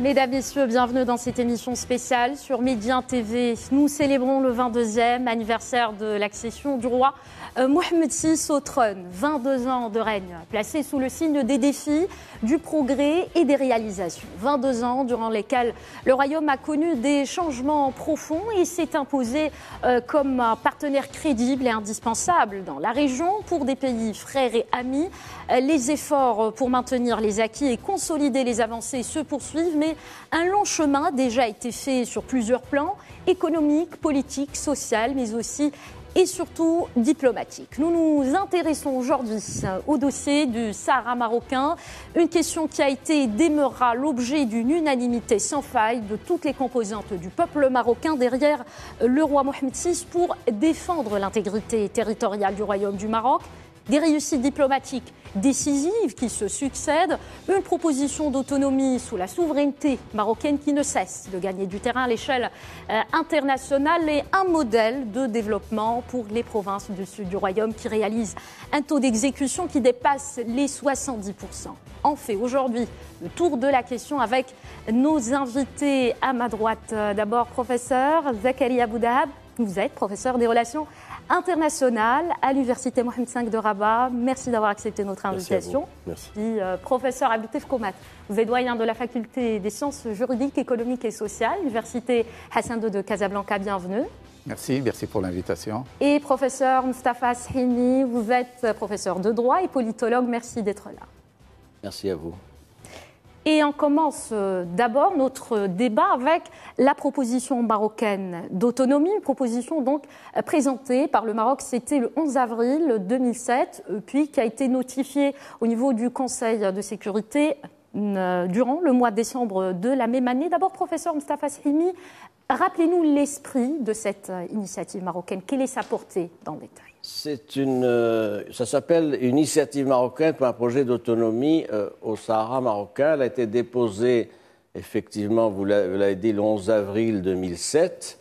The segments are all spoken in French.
Mesdames, Messieurs, bienvenue dans cette émission spéciale sur Médien TV. Nous célébrons le 22e anniversaire de l'accession du roi euh, Mohamed VI au trône. 22 ans de règne, placé sous le signe des défis, du progrès et des réalisations. 22 ans durant lesquels le royaume a connu des changements profonds et s'est imposé euh, comme un partenaire crédible et indispensable dans la région pour des pays frères et amis les efforts pour maintenir les acquis et consolider les avancées se poursuivent, mais un long chemin déjà été fait sur plusieurs plans, économique, politique, social, mais aussi et surtout diplomatique. Nous nous intéressons aujourd'hui au dossier du Sahara marocain, une question qui a été et demeurera l'objet d'une unanimité sans faille de toutes les composantes du peuple marocain derrière le roi Mohamed VI pour défendre l'intégrité territoriale du royaume du Maroc, des réussites diplomatiques décisives qui se succèdent, une proposition d'autonomie sous la souveraineté marocaine qui ne cesse de gagner du terrain à l'échelle euh, internationale et un modèle de développement pour les provinces du sud du royaume qui réalise un taux d'exécution qui dépasse les 70%. En fait, aujourd'hui, le tour de la question avec nos invités à ma droite. Euh, d'abord, professeur Zakaria Boudahab, vous êtes professeur des relations international à l'Université Mohamed V de Rabat. Merci d'avoir accepté notre invitation. Merci. Euh, professeur Abitef Komat, vous êtes doyen de la faculté des sciences juridiques, économiques et sociales, Université Hassan II de Casablanca. Bienvenue. Merci, merci pour l'invitation. Et professeur Mustafa Sahini, vous êtes professeur de droit et politologue. Merci d'être là. Merci à vous. Et on commence euh, d'abord notre débat avec la proposition marocaine d'autonomie, une proposition donc euh, présentée par le Maroc, c'était le 11 avril 2007, euh, puis qui a été notifiée au niveau du Conseil de sécurité durant le mois de décembre de la même année. D'abord, professeur Mustafa Srimi, rappelez-nous l'esprit de cette initiative marocaine. Quelle est sa portée dans le détail euh, ça s'appelle une initiative marocaine pour un projet d'autonomie euh, au Sahara marocain. Elle a été déposée, effectivement, vous l'avez dit, le 11 avril 2007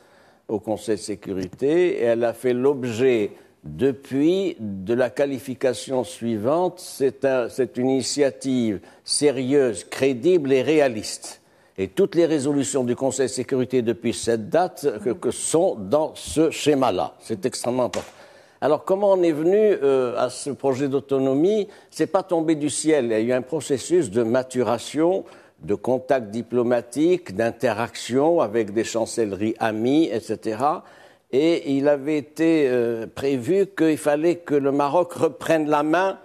au Conseil de sécurité et elle a fait l'objet depuis de la qualification suivante. C'est une initiative sérieuse, crédible et réaliste. Et toutes les résolutions du Conseil de sécurité depuis cette date euh, sont dans ce schéma-là. C'est extrêmement important. Alors comment on est venu euh, à ce projet d'autonomie C'est pas tombé du ciel. Il y a eu un processus de maturation, de contact diplomatique, d'interaction avec des chancelleries amies, etc. Et il avait été euh, prévu qu'il fallait que le Maroc reprenne la main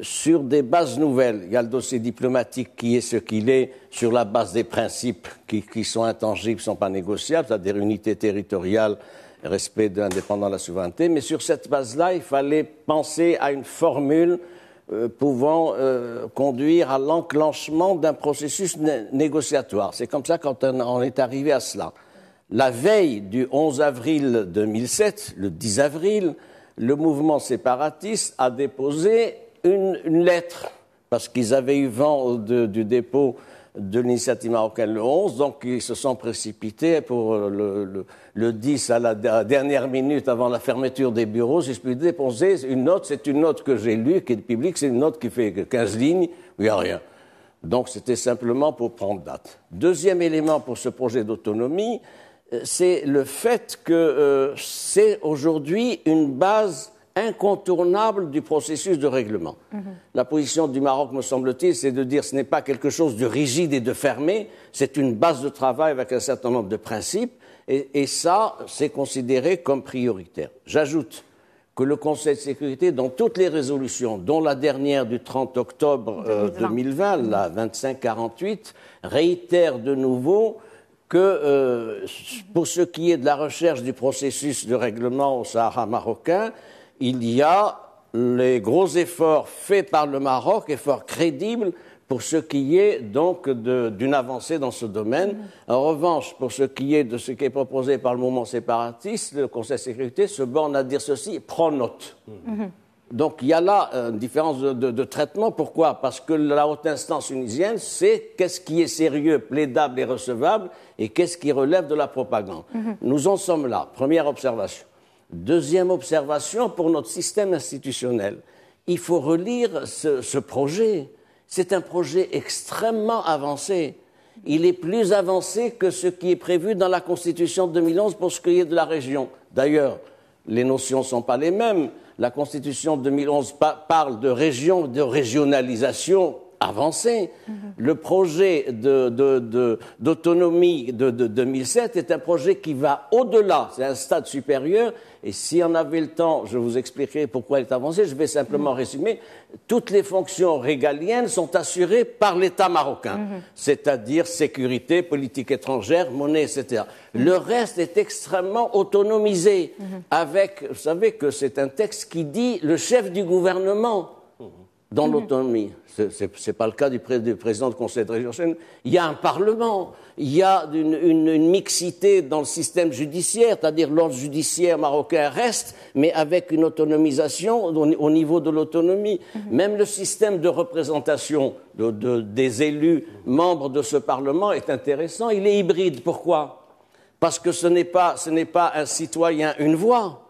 sur des bases nouvelles. Il y a le dossier diplomatique qui est ce qu'il est, sur la base des principes qui, sont intangibles, ne sont pas négociables, c'est-à-dire unité territoriale, respect de l'indépendance de la souveraineté. Mais sur cette base-là, il fallait penser à une formule euh, pouvant euh, conduire à l'enclenchement d'un processus négociatoire. C'est comme ça qu'on est arrivé à cela. La veille du 11 avril 2007, le 10 avril, le mouvement séparatiste a déposé une, lettre, parce qu'ils avaient eu vent du dépôt de l'initiative marocaine le 11, donc ils se sont précipités pour le, 10 à la, dernière minute avant la fermeture des bureaux, j'ai je déposer une note, c'est une note que j'ai lue, qui est publique, c'est une note qui fait 15 lignes, il n'y a rien. Donc c'était simplement pour prendre date. Deuxième élément pour ce projet d'autonomie, euh, c'est le fait que euh, c'est aujourd'hui une base incontournable du processus de règlement. Mhm. La position du Maroc, me semble-t-il, c'est de dire que ce n'est pas quelque chose de rigide et de fermé, c'est une base de travail avec un certain nombre de principes, et, ça, c'est considéré comme prioritaire. J'ajoute que le Conseil de sécurité, dans toutes les résolutions, dont la dernière du 30 octobre 2020, euh, la 2548, mhm. réitère de nouveau que euh, pour ce qui est de la recherche du processus de règlement au Sahara marocain, il y a les gros efforts faits par le Maroc, efforts crédibles pour ce qui est donc d'une avancée dans ce domaine. Mm-hmm. En revanche, pour ce qui est de ce qui est proposé par le mouvement séparatiste, le Conseil de sécurité se borne à dire ceci, prend note. Mm-hmm. Mm-hmm. Donc il y a là euh, une différence de, traitement. Pourquoi Parce que la haute instance tunisienne sait qu'est-ce qui est sérieux, plaidable et recevable, et qu'est-ce qui relève de la propagande. Nous en sommes là. Première observation. Deuxième observation pour notre système institutionnel. Il faut relire ce, projet. C'est un projet extrêmement avancé. Il est plus avancé que ce qui est prévu dans la Constitution de 2011 pour ce qui est de la région. D'ailleurs, les notions ne sont pas les mêmes. La Constitution de 2011 parle de région, de régionalisation avancé. Mhm. Le projet d'autonomie de, de, de, de, 2007 est un projet qui va au-delà, c'est un stade supérieur. Et si on avait le temps, je vous expliquerai pourquoi il est avancé. Je vais simplement mhm. résumer. Toutes les fonctions régaliennes sont assurées par l'État marocain, mhm. c'est-à-dire sécurité, politique étrangère, monnaie, etc. Le reste est extrêmement autonomisé, avec, vous savez que c'est un texte qui dit le chef du gouvernement dans mhm. l'autonomie. Ce n'est pas le cas du, président du Conseil de régional. Il y a un Parlement, il y a une, mixité dans le système judiciaire, c'est-à-dire l'ordre judiciaire marocain reste, mais avec une autonomisation au, niveau de l'autonomie. Mhm. Même le système de représentation des élus membres de ce Parlement est intéressant. Il est hybride. Pourquoi Parce que ce n'est pas, pas un citoyen, une voix,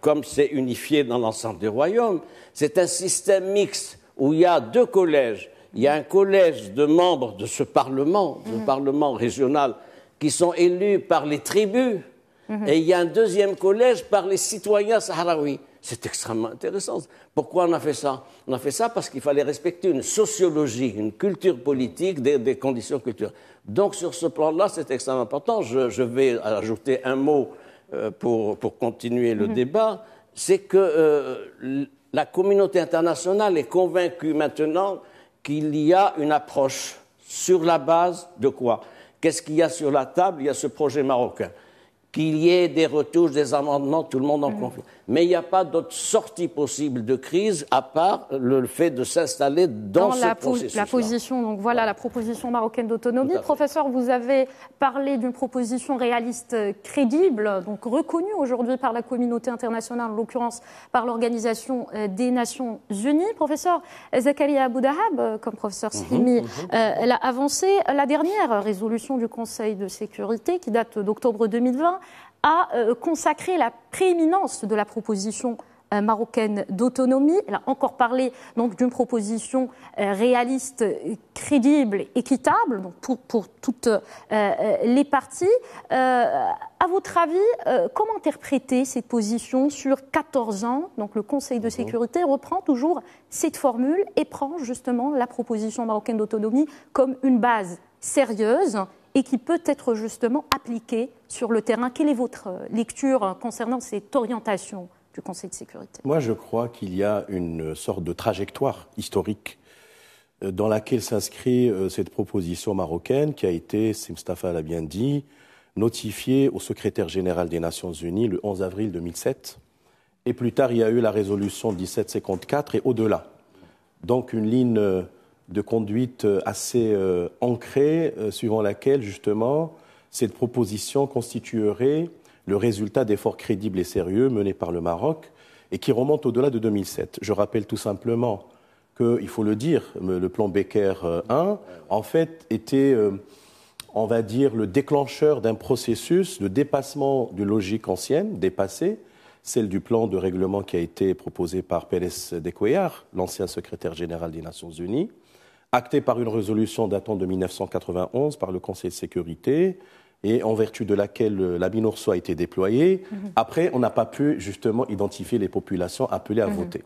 comme c'est unifié dans l'ensemble du royaume. C'est un système mixte où il y a deux collèges. Il y a un collège de membres de ce Parlement, du de mhm. Parlement régional, qui sont élus par les tribus, mhm. et il y a un deuxième collège par les citoyens sahraouis. C'est extrêmement intéressant. Pourquoi on a fait ça On a fait ça parce qu'il fallait respecter une sociologie, une culture politique des, conditions culturelles. Donc sur ce plan-là, c'est extrêmement important. Je, je, vais ajouter un mot euh, pour, pour, continuer le mhm. débat. C'est que euh, la communauté internationale est convaincue maintenant qu'il y a une approche sur la base de quoi Qu'est-ce qu'il y a sur la table Il y a ce projet marocain qu'il y ait des retouches, des amendements, tout le monde en mm. conflit. Mais il n'y a pas d'autre sortie possible de crise à part le fait de s'installer dans, ce la processus. la position, donc voilà la proposition marocaine d'autonomie. Professeur, vous avez parlé d'une proposition réaliste euh, crédible, donc reconnue aujourd'hui par la communauté internationale, en l'occurrence par l'Organisation euh, des Nations Unies. Professeur Zakaria Aboudahab, euh, comme professeur mhm, Slimi, mhm. elle a avancé la dernière résolution du Conseil de sécurité qui date d'octobre 2020 a euh, consacré la prééminence de la proposition euh, marocaine d'autonomie. Elle a encore parlé donc d'une proposition euh, réaliste, crédible, équitable donc pour, pour toutes les parties. à votre avis, comment interpréter cette position sur 14 ans Donc le Conseil de mhm. sécurité reprend toujours cette formule et prend justement la proposition marocaine d'autonomie comme une base sérieuse et qui peut être justement appliquée sur le terrain. Quelle est votre euh, lecture euh, concernant cette orientation du Conseil de sécurité Moi, je crois qu'il y a une sorte de trajectoire historique euh, dans laquelle s'inscrit cette proposition marocaine qui a été, Simstafa l'a bien dit, notifiée au secrétaire général des Nations Unies le 11 avril 2007. Et plus tard, il y a eu la résolution 1754 et au-delà. Donc une ligne de conduite euh, assez euh, ancrée, euh, suivant laquelle, justement, cette proposition constituerait le résultat d'efforts crédibles et sérieux menés par le Maroc et qui remontent au-delà de 2007. Je rappelle tout simplement qu'il faut le dire, le plan Becker 1, en fait, était, on va dire, le déclencheur d'un processus de dépassement de logique ancienne, dépassée, celle du plan de règlement qui a été proposé par Pérez de l'ancien secrétaire général des Nations Unies, acté par une résolution datant de 1991 par le Conseil de sécurité et en vertu de laquelle euh, la Minurso a été déployée. Mhm. Après, on n'a pas pu justement identifier les populations appelées à mhm. voter.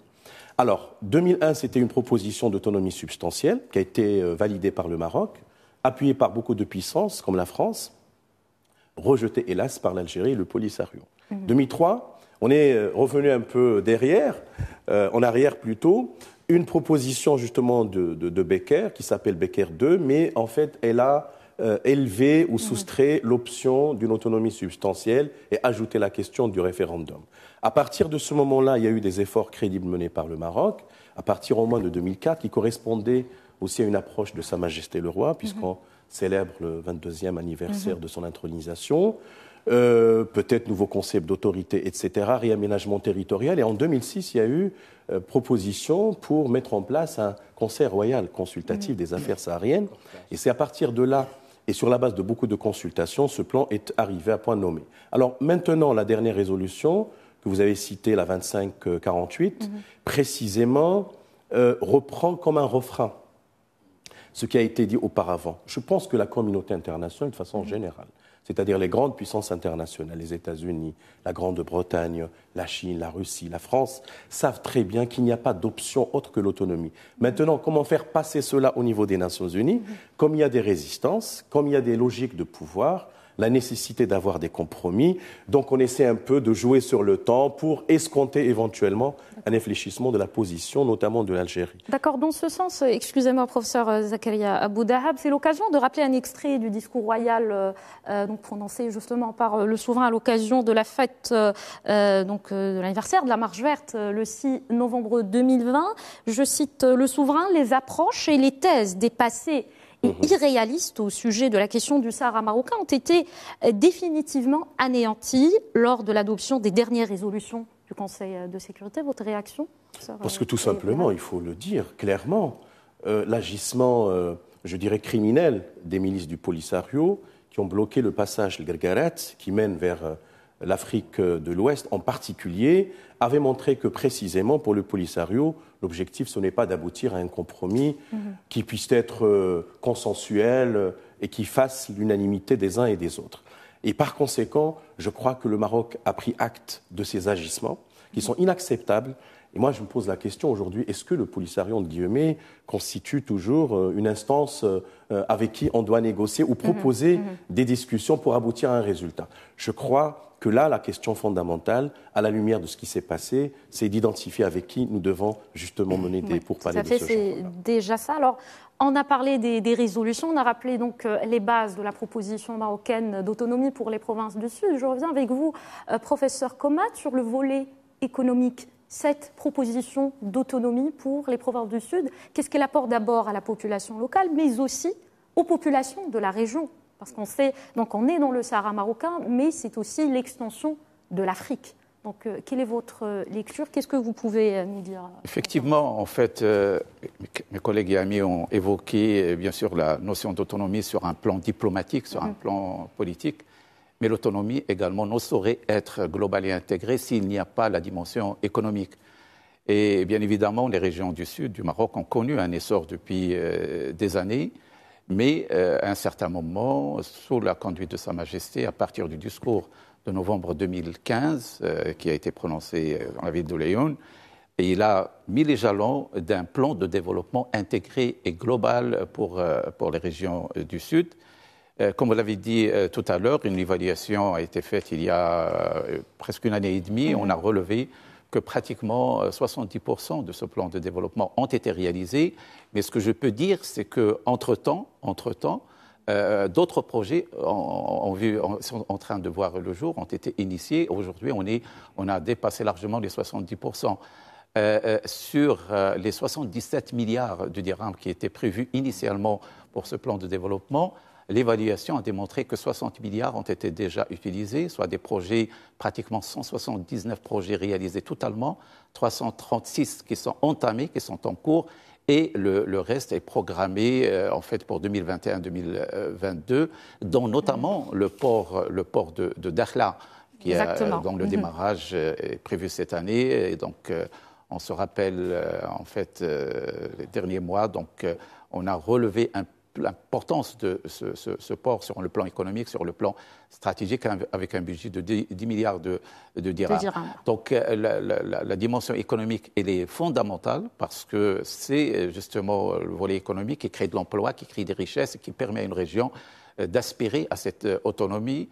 Alors, 2001, c'était une proposition d'autonomie substantielle qui a été euh, validée par le Maroc, appuyée par beaucoup de puissances comme la France, rejetée hélas par l'Algérie et le Polisario. 2003, mhm. on est euh, revenu un peu derrière, en arrière plutôt, une proposition justement de, Becker qui s'appelle Becker 2, mais en fait, elle a euh, élevé ou mhm. soustrait l'option d'une autonomie substantielle et ajouté la question du référendum. À partir de ce moment-là, il y a eu des efforts crédibles menés par le Maroc, à partir au moins de 2004, qui correspondaient aussi à une approche de Sa Majesté le Roi, puisqu'on mhm. célèbre le 22e anniversaire mhm. de son intronisation. Euh, peut-être nouveaux concept d'autorité, etc., réaménagement territorial. Et en 2006, il y a eu euh, proposition pour mettre en place un Conseil royal consultatif des affaires sahariennes. Et c'est à partir de là et sur la base de beaucoup de consultations, ce plan est arrivé à point nommé. Alors maintenant, la dernière résolution que vous avez citée, la 2548, euh, mhm. précisément euh, reprend comme un refrain ce qui a été dit auparavant. Je pense que la communauté internationale, de façon mhm. générale, c'est-à-dire les grandes puissances internationales, les États-Unis, la Grande-Bretagne, la Chine, la Russie, la France, savent très bien qu'il n'y a pas d'option autre que l'autonomie. Maintenant, comment faire passer cela au niveau des Nations Unies Comme il y a des résistances, comme il y a des logiques de pouvoir, la nécessité d'avoir des compromis. Donc on essaie un peu de jouer sur le temps pour escompter éventuellement un réfléchissement de la position, notamment de l'Algérie. D'accord, dans ce sens, excusez-moi professeur Zakaria Abou Dahab, c'est l'occasion de rappeler un extrait du discours royal euh, euh, donc prononcé justement par euh, le souverain à l'occasion de la fête donc, de l'anniversaire de la Marche verte le 6 novembre 2020. Je cite le souverain, les approches et les thèses dépassées Mhm. irréalistes au sujet de la question du Sahara marocain ont été euh, définitivement anéantis lors de l'adoption des dernières résolutions du Conseil euh, de sécurité. Votre réaction Parce que tout simplement, il faut le dire clairement, euh, l'agissement, je dirais, criminel des milices du Polisario qui ont bloqué le passage de qui mène vers l'Afrique de l'Ouest en particulier, avait montré que précisément pour le Polisario, l'objectif ce n'est pas d'aboutir à un compromis mhm. qui puisse être euh, consensuel et qui fasse l'unanimité des uns et des autres. Et par conséquent, je crois que le Maroc a pris acte de ces agissements qui sont mhm. inacceptables. Et moi, je me pose la question aujourd'hui, est-ce que le Polisario de Guillemets constitue toujours euh, une instance euh, avec qui on doit négocier ou mhm. proposer des discussions pour aboutir à un résultat Je crois que là, la question fondamentale, à la lumière de ce qui s'est passé, c'est d'identifier avec qui nous devons justement mener des pourparlers de C'est déjà ça. Alors, on a parlé des, résolutions, on a rappelé donc euh, les bases de la proposition marocaine d'autonomie pour les provinces du Sud. Je reviens avec vous, euh, professeur Comat, sur le volet économique. Cette proposition d'autonomie pour les provinces du Sud, qu'est-ce qu'elle apporte d'abord à la population locale, mais aussi aux populations de la région parce qu'on sait, donc on est dans le Sahara marocain, mais c'est aussi l'extension de l'Afrique. Donc, euh, quelle est votre euh, lecture Qu'est-ce que vous pouvez euh, nous dire Effectivement, en fait, mes collègues et amis ont évoqué, bien sûr, la notion d'autonomie sur un plan diplomatique, sur un mm-hmm. plan politique, mais l'autonomie également ne saurait être globale et intégrée s'il n'y a pas la dimension économique. Et bien évidemment, les régions du sud du Maroc ont connu un essor depuis des années. Mais euh, à un certain moment, sous la conduite de Sa Majesté, à partir du discours de novembre 2015, euh, qui a été prononcé euh, dans la ville de Léon, il a mis les jalons d'un plan de développement intégré et global pour, pour les régions du Sud. Comme vous l'avez dit tout à l'heure, une évaluation a été faite il y a presque une année et demie. On a relevé que pratiquement 70% euh, de ce plan de développement ont été réalisés. Mais ce que je peux dire, c'est qu'entre-temps, entre euh, d'autres projets sont en train de voir le jour, ont été initiés. Aujourd'hui, on, on a dépassé largement les 70%. Euh, sur les 77 milliards de dirhams qui étaient prévus initialement pour ce plan de développement, l'évaluation a démontré que 60 milliards ont été déjà utilisés, soit des projets, pratiquement 179 projets réalisés totalement, 336 qui sont entamés, qui sont en cours, et le, reste est programmé euh, en fait pour 2021-2022, dont notamment mm. le port, le port de, Dakhla, qui euh, dont le mm-hmm. démarrage euh, est prévu cette année. Et donc, on se rappelle en fait les derniers mois, donc on a relevé un l'importance de ce, port sur le plan économique, sur le plan stratégique, avec un budget de 10, milliards de, dirhams. Donc euh, la, dimension économique, elle est fondamentale parce que c'est euh, justement euh, le volet économique qui crée de l'emploi, qui crée des richesses, qui permet à une région d'aspirer à cette autonomie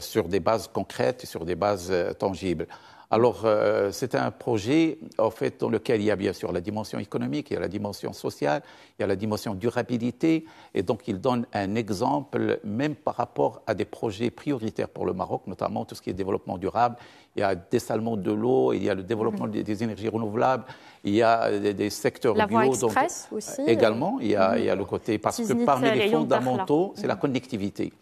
sur des bases concrètes, sur des bases tangibles. Alors, euh, c'est un projet, en fait, dans lequel il y a bien sûr la dimension économique, il y a la dimension sociale, il y a la dimension durabilité, et donc il donne un exemple, même par rapport à des projets prioritaires pour le Maroc, notamment tout ce qui est développement durable. Il y a dessalement de l'eau, il y a le développement mhm. des, énergies renouvelables, il y a euh, des, secteurs bio. donc, euh, Également, il y, a, le mhm. côté, parce que parmi les fondamentaux, c'est la mhm. connectivité.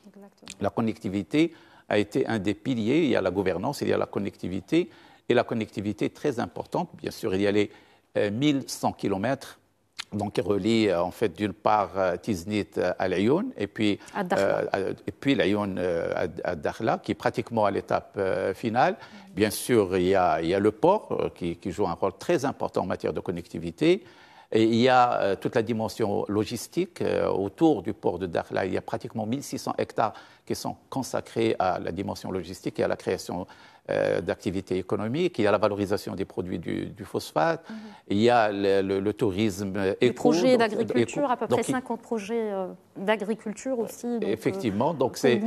La connectivité, a été un des piliers. Il y a la gouvernance, il y a la connectivité. Et la connectivité est très importante. Bien sûr, il y a les 1100 euh, km donc qui relient euh, en fait d'une part euh, Tiznit à l'Ayoun et puis et puis à Dakhla qui est pratiquement à l'étape finale. Bien sûr, il y a, il y a le port qui, joue un rôle très important en matière de connectivité. Et il y a euh, toute la dimension logistique euh, autour du port de Dakhla. Il y a pratiquement 1600 hectares qui sont consacrés à la dimension logistique et à la création euh, d'activités économiques. Il y a la valorisation des produits du, phosphate. Mhm. Il y a le, tourisme éco. projets d'agriculture, à peu près 50 projets d'agriculture aussi. effectivement, donc c'est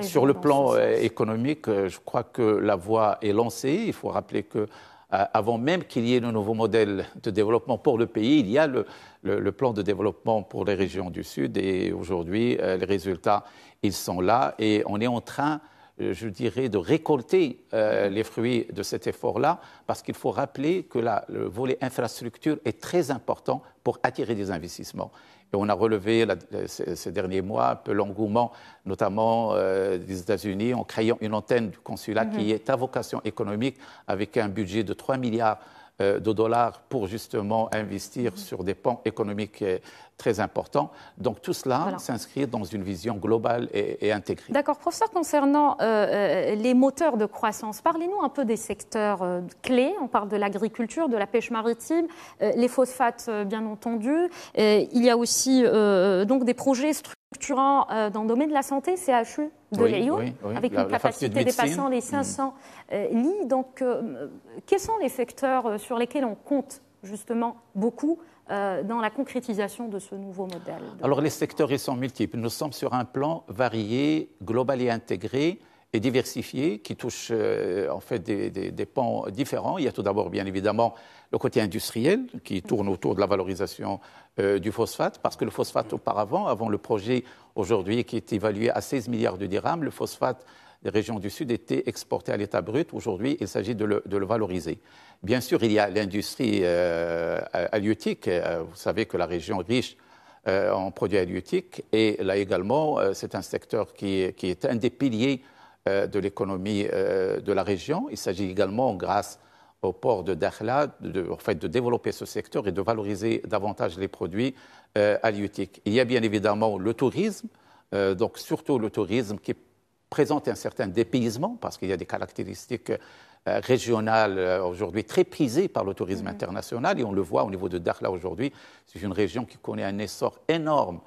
sur le plan économique, je crois que la voie est lancée. Il faut rappeler que euh, avant même qu'il y ait un nouveau modèle de développement pour le pays, il y a le, plan de développement pour les régions du Sud et aujourd'hui, euh, les résultats, ils sont là et on est en train, euh, je dirais, de récolter les fruits de cet effort-là parce qu'il faut rappeler que le volet infrastructure est très important pour attirer des investissements on a relevé euh, ces, derniers mois un peu l'engouement, notamment euh, des États-Unis, en créant une antenne du consulat mhm. qui est à vocation économique, avec un budget de 3 milliards euh, de dollars pour justement investir mhm. sur des pans économiques euh, très importants. Donc tout cela s'inscrit dans une vision globale et, intégrée. D'accord. Professeur, concernant euh, les moteurs de croissance, parlez-nous un peu des secteurs clés. On parle de l'agriculture, de la pêche maritime, les phosphates, bien entendu. il y a aussi donc des projets structurant euh, dans le domaine de la santé, CHU de oui, avec une capacité dépassant les 500 mm. euh, lits. Donc, euh, quels sont les secteurs sur lesquels on compte justement beaucoup dans la concrétisation de ce nouveau modèle Alors, les secteurs, ils sont multiples. Nous sommes sur un plan varié, global et intégré et diversifié qui touche en fait des, des pans différents. Il y a tout d'abord, bien évidemment, le côté industriel qui tourne autour de la valorisation euh, du phosphate, parce que le phosphate auparavant, avant le projet aujourd'hui qui est évalué à 16 milliards de dirhams, le phosphate des régions du Sud était exporté à l'état brut. Aujourd'hui, il s'agit de, le, valoriser. Bien sûr, il y a l'industrie euh, halieutique. Euh, vous savez que la région est riche en produits halieutiques. Et là également, c'est un secteur qui, est un des piliers de l'économie de la région. Il s'agit également, grâce au port de Dakhla, de, en fait, de développer ce secteur et de valoriser davantage les produits euh, halieutiques. Il y a bien évidemment le tourisme, euh, donc surtout le tourisme qui présente un certain dépaysement parce qu'il y a des caractéristiques euh, régionales aujourd'hui très prisées par le tourisme mmh. international et on le voit au niveau de Dakhla aujourd'hui. C'est une région qui connaît un essor énorme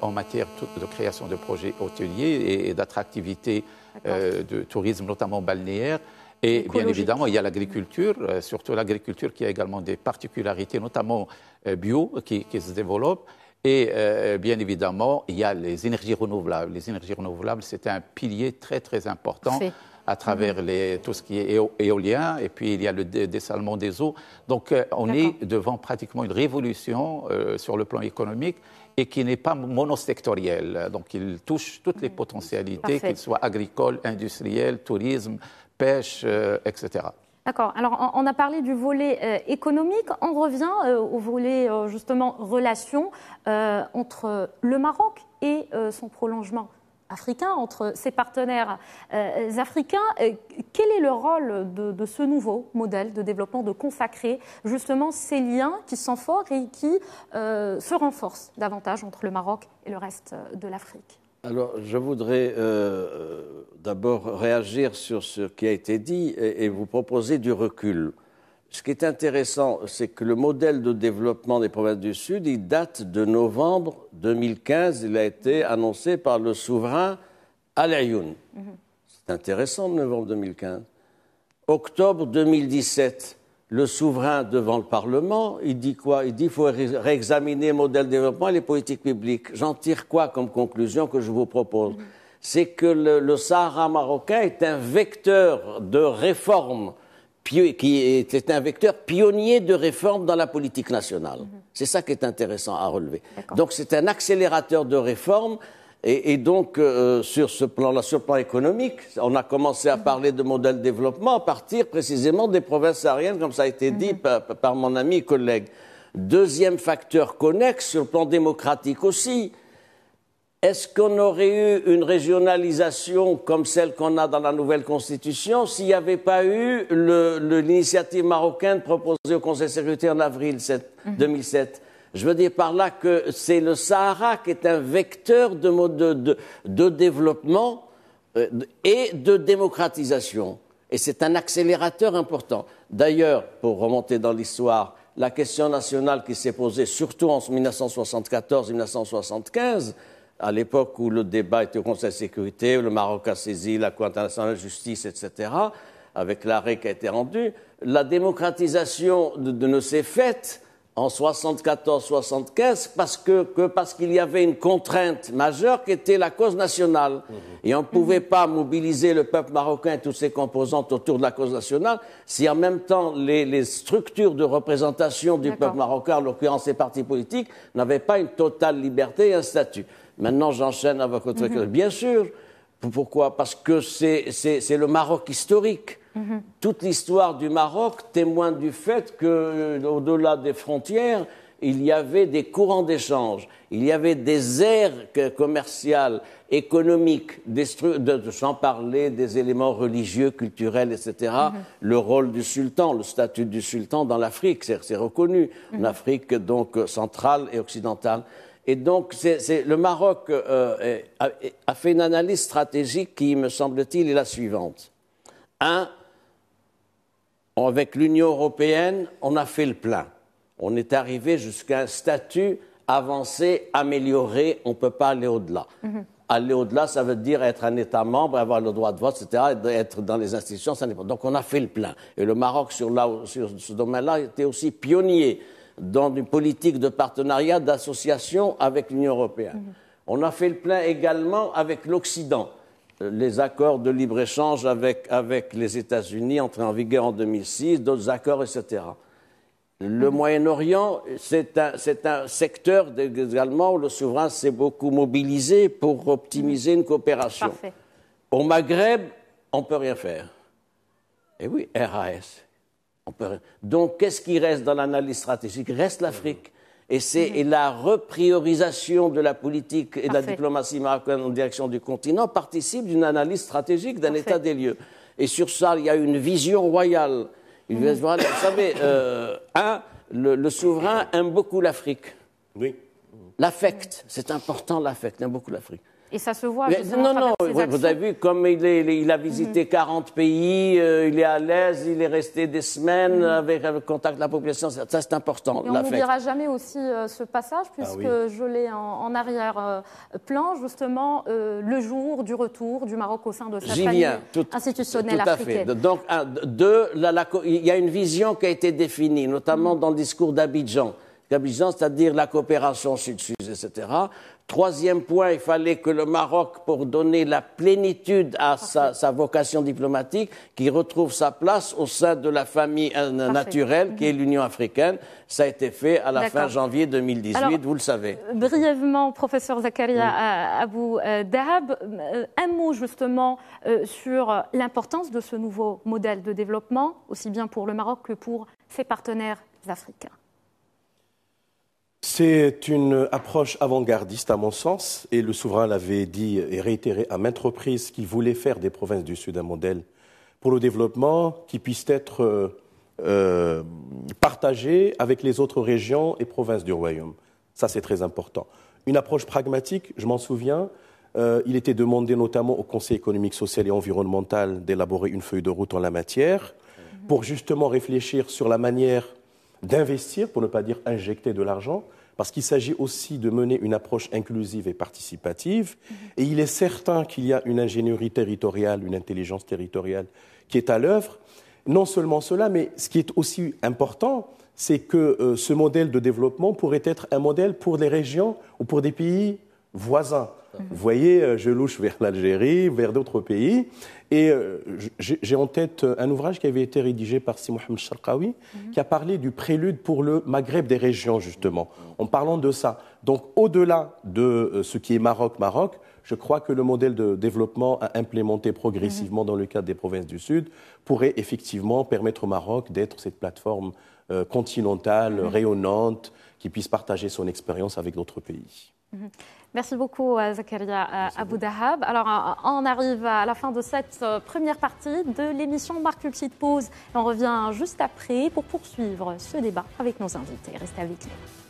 en matière de création de projets hôteliers et d'attractivité de tourisme, notamment balnéaire. Et bien évidemment, il y a l'agriculture, euh, surtout l'agriculture qui a également des particularités, notamment euh, bio, qui, se développe. Et euh, bien évidemment, il y a les énergies renouvelables. Les énergies renouvelables, c'est un pilier très très important à travers mm-hmm. tout ce qui est éolien, et puis il y a le dessalement des eaux. Donc on est devant pratiquement une révolution sur le plan économique et qui n'est pas monosectorielle. Donc il touche toutes les mm-hmm. potentialités, qu'elles soient agricoles, industrielles, tourisme, pêche, euh, etc. D'accord. Alors, on a parlé du volet euh, économique. On revient euh, au volet, justement, relation entre le Maroc et son prolongement africain, entre ses partenaires africains. Quel est le rôle de, ce nouveau modèle de développement, de consacrer justement ces liens qui sont forts et qui se renforcent davantage entre le Maroc et le reste de l'Afrique alors, je voudrais euh, euh, d'abord réagir sur ce qui a été dit et, vous proposer du recul. Ce qui est intéressant, c'est que le modèle de développement des provinces du Sud, il date de novembre 2015. Il a été annoncé par le souverain Alayoun. Mhm. C'est intéressant, novembre 2015. Octobre 2017, le souverain devant le Parlement, il dit quoi Il dit qu'il faut réexaminer le modèle de développement et les politiques publiques. J'en tire quoi comme conclusion que je vous propose C'est que le, Sahara marocain est un vecteur de réforme, qui est, est, un vecteur pionnier de réforme dans la politique nationale. Mm-hmm. C'est ça qui est intéressant à relever. Donc c'est un accélérateur de réforme et, donc, euh, sur ce plan-là, sur le plan économique, on a commencé à parler de modèle de développement à partir précisément des provinces sahariennes, comme ça a été dit mhm. par, mon ami et collègue. Deuxième facteur connexe, sur le plan démocratique aussi, est-ce qu'on aurait eu une régionalisation comme celle qu'on a dans la nouvelle constitution s'il n'y avait pas eu l'initiative marocaine proposée au Conseil de sécurité en avril 2007 je veux dire par là que c'est le Sahara qui est un vecteur de, de, développement euh, et de démocratisation. Et c'est un accélérateur important. D'ailleurs, pour remonter dans l'histoire, la question nationale qui s'est posée, surtout en 1974-1975, à l'époque où le débat était au Conseil de sécurité, où le Maroc a saisi la Cour internationale de justice, etc., avec l'arrêt qui a été rendu, la démocratisation ne s'est faite en 74-75 parce que, parce qu'il y avait une contrainte majeure qui était la cause nationale mhm. et on ne pouvait mhm. pas mobiliser le peuple marocain et toutes ses composantes autour de la cause nationale si en même temps les, structures de représentation du peuple marocain, en l'occurrence les partis politiques, n'avaient pas une totale liberté et un statut. Maintenant, j'enchaîne avec votre mhm. Bien sûr. Pourquoi Parce que c'est le Maroc historique Mhm. Toute l'histoire du Maroc témoigne du fait qu'au-delà euh, des frontières, il y avait des courants d'échange, il y avait des aires commerciales, économiques, sans parler des éléments religieux, culturels, etc. Mhm. Le rôle du sultan, le statut du sultan dans l'Afrique, c'est reconnu, mhm. en Afrique donc euh, centrale et occidentale. Et donc le Maroc euh, a, fait une analyse stratégique qui, me semble-t-il, est la suivante. Un, avec l'Union européenne, on a fait le plein. On est arrivé jusqu'à un statut avancé, amélioré. On ne peut pas aller au-delà. Mhm. Aller au-delà, ça veut dire être un État membre, avoir le droit de vote, etc. Être dans les institutions, ça n'est pas. Donc on a fait le plein. Et le Maroc, sur, ce domaine-là, était aussi pionnier dans une politique de partenariat, d'association avec l'Union européenne. Mhm. On a fait le plein également avec l'Occident les accords de libre-échange avec, avec, les États-Unis entrés en vigueur en 2006, d'autres accords, etc. Le mhm. Moyen-Orient, c'est un, un, secteur également où le souverain s'est beaucoup mobilisé pour optimiser mhm. une coopération. Parfait. Au Maghreb, on ne peut rien faire. Et eh oui, RAS. Donc, qu'est-ce qui reste dans l'analyse stratégique Reste l'Afrique. Et c'est mhm. la repriorisation de la politique et de la diplomatie marocaine en direction du continent participe d'une analyse stratégique d'un état des lieux. Et sur ça, il y a une vision royale. Mhm. Vous savez, euh, un, le, souverain aime beaucoup l'Afrique. Oui. L'affect, c'est important l'affect, aime beaucoup l'Afrique. Et ça se voit. non, non, vous, avez vu, comme il, a visité 40 mhm. pays, euh, il est à l'aise, il est resté des semaines mhm. avec, le contact de la population, ça, c'est important. Et on n'oubliera jamais aussi euh, ce passage, ah puisque je l'ai en, arrière-plan, euh, justement, le jour du retour du Maroc au sein de sa famille viens, tout, institutionnelle tout à africaine. Fait. Donc, deux, il y a une vision qui a été définie, notamment mhm. dans le discours d'Abidjan c'est-à-dire la coopération sud-sud, etc. Troisième point, il fallait que le Maroc, pour donner la plénitude à sa, vocation diplomatique, qui retrouve sa place au sein de la famille euh, naturelle qui est mhm. l'Union africaine. Ça a été fait à la fin janvier 2018, vous le savez. Euh, brièvement, professeur Zakaria à euh, Abou Dahab, un mot justement sur l'importance de ce nouveau modèle de développement, aussi bien pour le Maroc que pour ses partenaires africains. C'est une approche avant-gardiste, à mon sens, et le souverain l'avait dit et réitéré à maintes reprises qu'il voulait faire des provinces du Sud un modèle pour le développement qui puisse être euh, euh, partagé avec les autres régions et provinces du royaume. Ça, c'est très important. Une approche pragmatique, je m'en souviens, euh, il était demandé notamment au Conseil économique, social et environnemental d'élaborer une feuille de route en la matière pour justement réfléchir sur la manière d'investir, pour ne pas dire injecter de l'argent, parce qu'il s'agit aussi de mener une approche inclusive et participative. Mhm. Et il est certain qu'il y a une ingénierie territoriale, une intelligence territoriale qui est à l'œuvre. Non seulement cela, mais ce qui est aussi important, c'est que euh, ce modèle de développement pourrait être un modèle pour les régions ou pour des pays voisins. Mhm. Vous voyez, euh, je louche vers l'Algérie, vers d'autres pays, et euh, j'ai en tête euh, un ouvrage qui avait été rédigé par Si Mohamed mhm. qui a parlé du prélude pour le Maghreb des régions, justement, en parlant de ça. Donc, au-delà de euh, ce qui est Maroc, Maroc, je crois que le modèle de développement à implémenter progressivement mhm. dans le cadre des provinces du Sud pourrait effectivement permettre au Maroc d'être cette plateforme continentale, mhm. rayonnante, qui puisse partager son expérience avec d'autres pays. Mhm. Merci beaucoup, euh, Zakaria euh, Abu Abou Dahab. Alors, euh, on arrive à la fin de cette première partie de l'émission. Marc pause. On revient juste après pour poursuivre ce débat avec nos invités. Restez avec nous.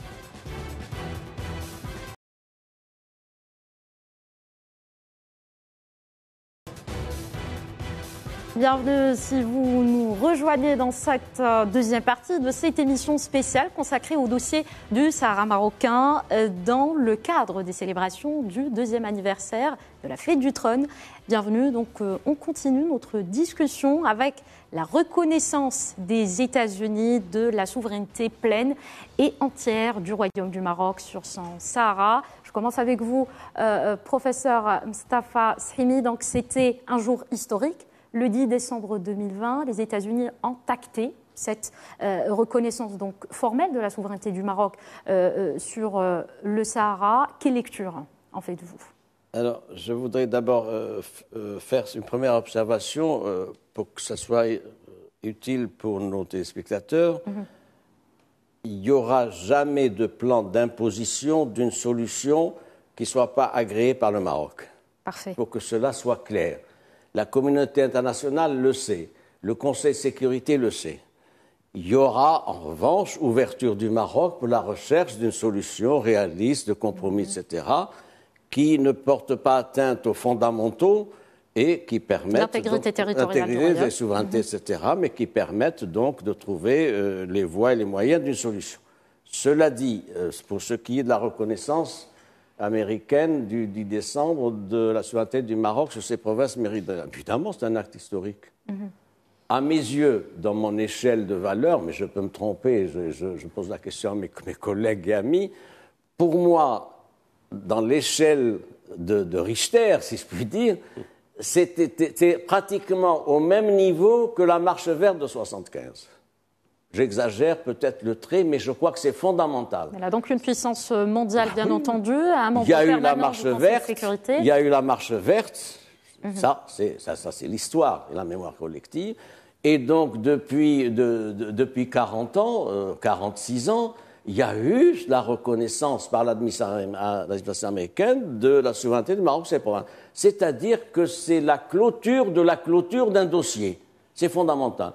Bienvenue si vous nous rejoignez dans cette euh, deuxième partie de cette émission spéciale consacrée au dossier du Sahara marocain euh, dans le cadre des célébrations du deuxième anniversaire de la fête du trône. Bienvenue, donc euh, on continue notre discussion avec la reconnaissance des États-Unis de la souveraineté pleine et entière du Royaume du Maroc sur son Sahara. Je commence avec vous, professeur Mustafa Srimi. Donc c'était un jour historique le 10 décembre 2020, les États-Unis ont acté cette euh, reconnaissance donc formelle de la souveraineté du Maroc euh, euh, sur le Sahara. Quelle lecture en faites-vous Alors, je voudrais d'abord faire une première observation pour que ça soit utile pour nos téléspectateurs. Mhm. Il n'y aura jamais de plan d'imposition d'une solution qui ne soit pas agréée par le Maroc. Parfait. Pour que cela soit clair. La communauté internationale le sait. Le Conseil de sécurité le sait. Il y aura en revanche ouverture du Maroc pour la recherche d'une solution réaliste, de compromis, etc., qui ne porte pas atteinte aux fondamentaux et qui permettent d'intégrer les souverainetés, etc., mais qui permettent donc de trouver euh, les voies et les moyens d'une solution. Cela dit, euh, pour ce qui est de la reconnaissance, américaine du 10 décembre de la souveraineté du Maroc sur ses provinces méridionales. Évidemment, c'est un acte historique. Mhm. À mes yeux, dans mon échelle de valeur, mais je peux me tromper, je, je, pose la question à mes, collègues et amis, pour moi, dans l'échelle de, de, Richter, si je puis dire, c'était pratiquement au même niveau que la marche verte de 1975. J'exagère peut-être le trait, mais je crois que c'est fondamental. Elle a donc une puissance mondiale, ah bien entendu. À un il y a eu la marche verte. Il y a eu la marche verte. Ça, c'est l'histoire et la mémoire collective. Et donc depuis 40 ans, 46 euh, ans, il y a eu la reconnaissance par l'administration américaine de la souveraineté du Maroc C'est-à-dire que c'est la clôture de la clôture d'un dossier. C'est fondamental.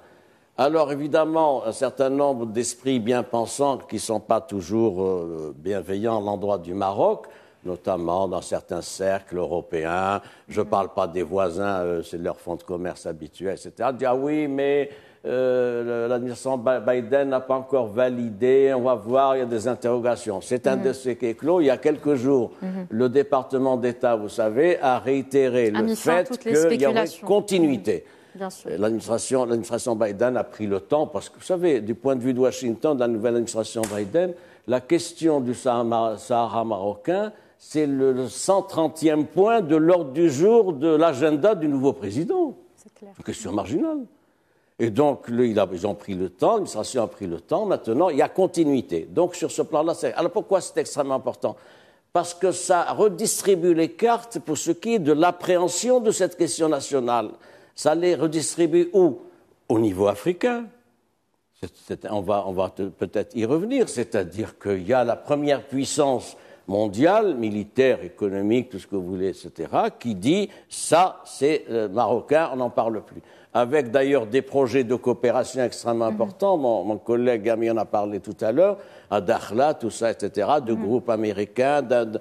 Alors évidemment, un certain nombre d'esprits bien pensants qui ne sont pas toujours euh, bienveillants à l'endroit du Maroc, notamment dans certains cercles européens, je ne mm. parle pas des voisins, euh, c'est leur fonds de commerce habituel, etc., Ah oui, mais euh, l'administration Biden n'a pas encore validé, on va voir, il y a des interrogations. C'est un mm. de ces dossier qui est clos. Il y a quelques jours, mm-hmm. le département d'État, vous savez, a réitéré le fait qu'il y aurait continuité. Mm. L'administration, Biden a pris le temps parce que, vous savez, du point de vue de Washington, de la nouvelle administration Biden, la question du Sahara, marocain, c'est le 130e point de l'ordre du jour de l'agenda du nouveau président. C'est clair. question marginale. Et donc, ils ont pris le temps, l'administration a pris le temps. Maintenant, il y a continuité. Donc, sur ce plan-là, c'est. Alors, pourquoi c'est extrêmement important Parce que ça redistribue les cartes pour ce qui est de l'appréhension de cette question nationale ça les redistribue où Au niveau africain. on va peut-être y revenir, c'est-à-dire qu'il y a la première puissance Mondial, militaire, économique, tout ce que vous voulez, etc., qui dit ça, c'est euh, marocain, on n'en parle plus. Avec d'ailleurs des projets de coopération extrêmement mhm. importants, mon, mon, collègue Gami en a parlé tout à l'heure, à Dakhla, tout ça, etc., de mhm. groupes américains, d'un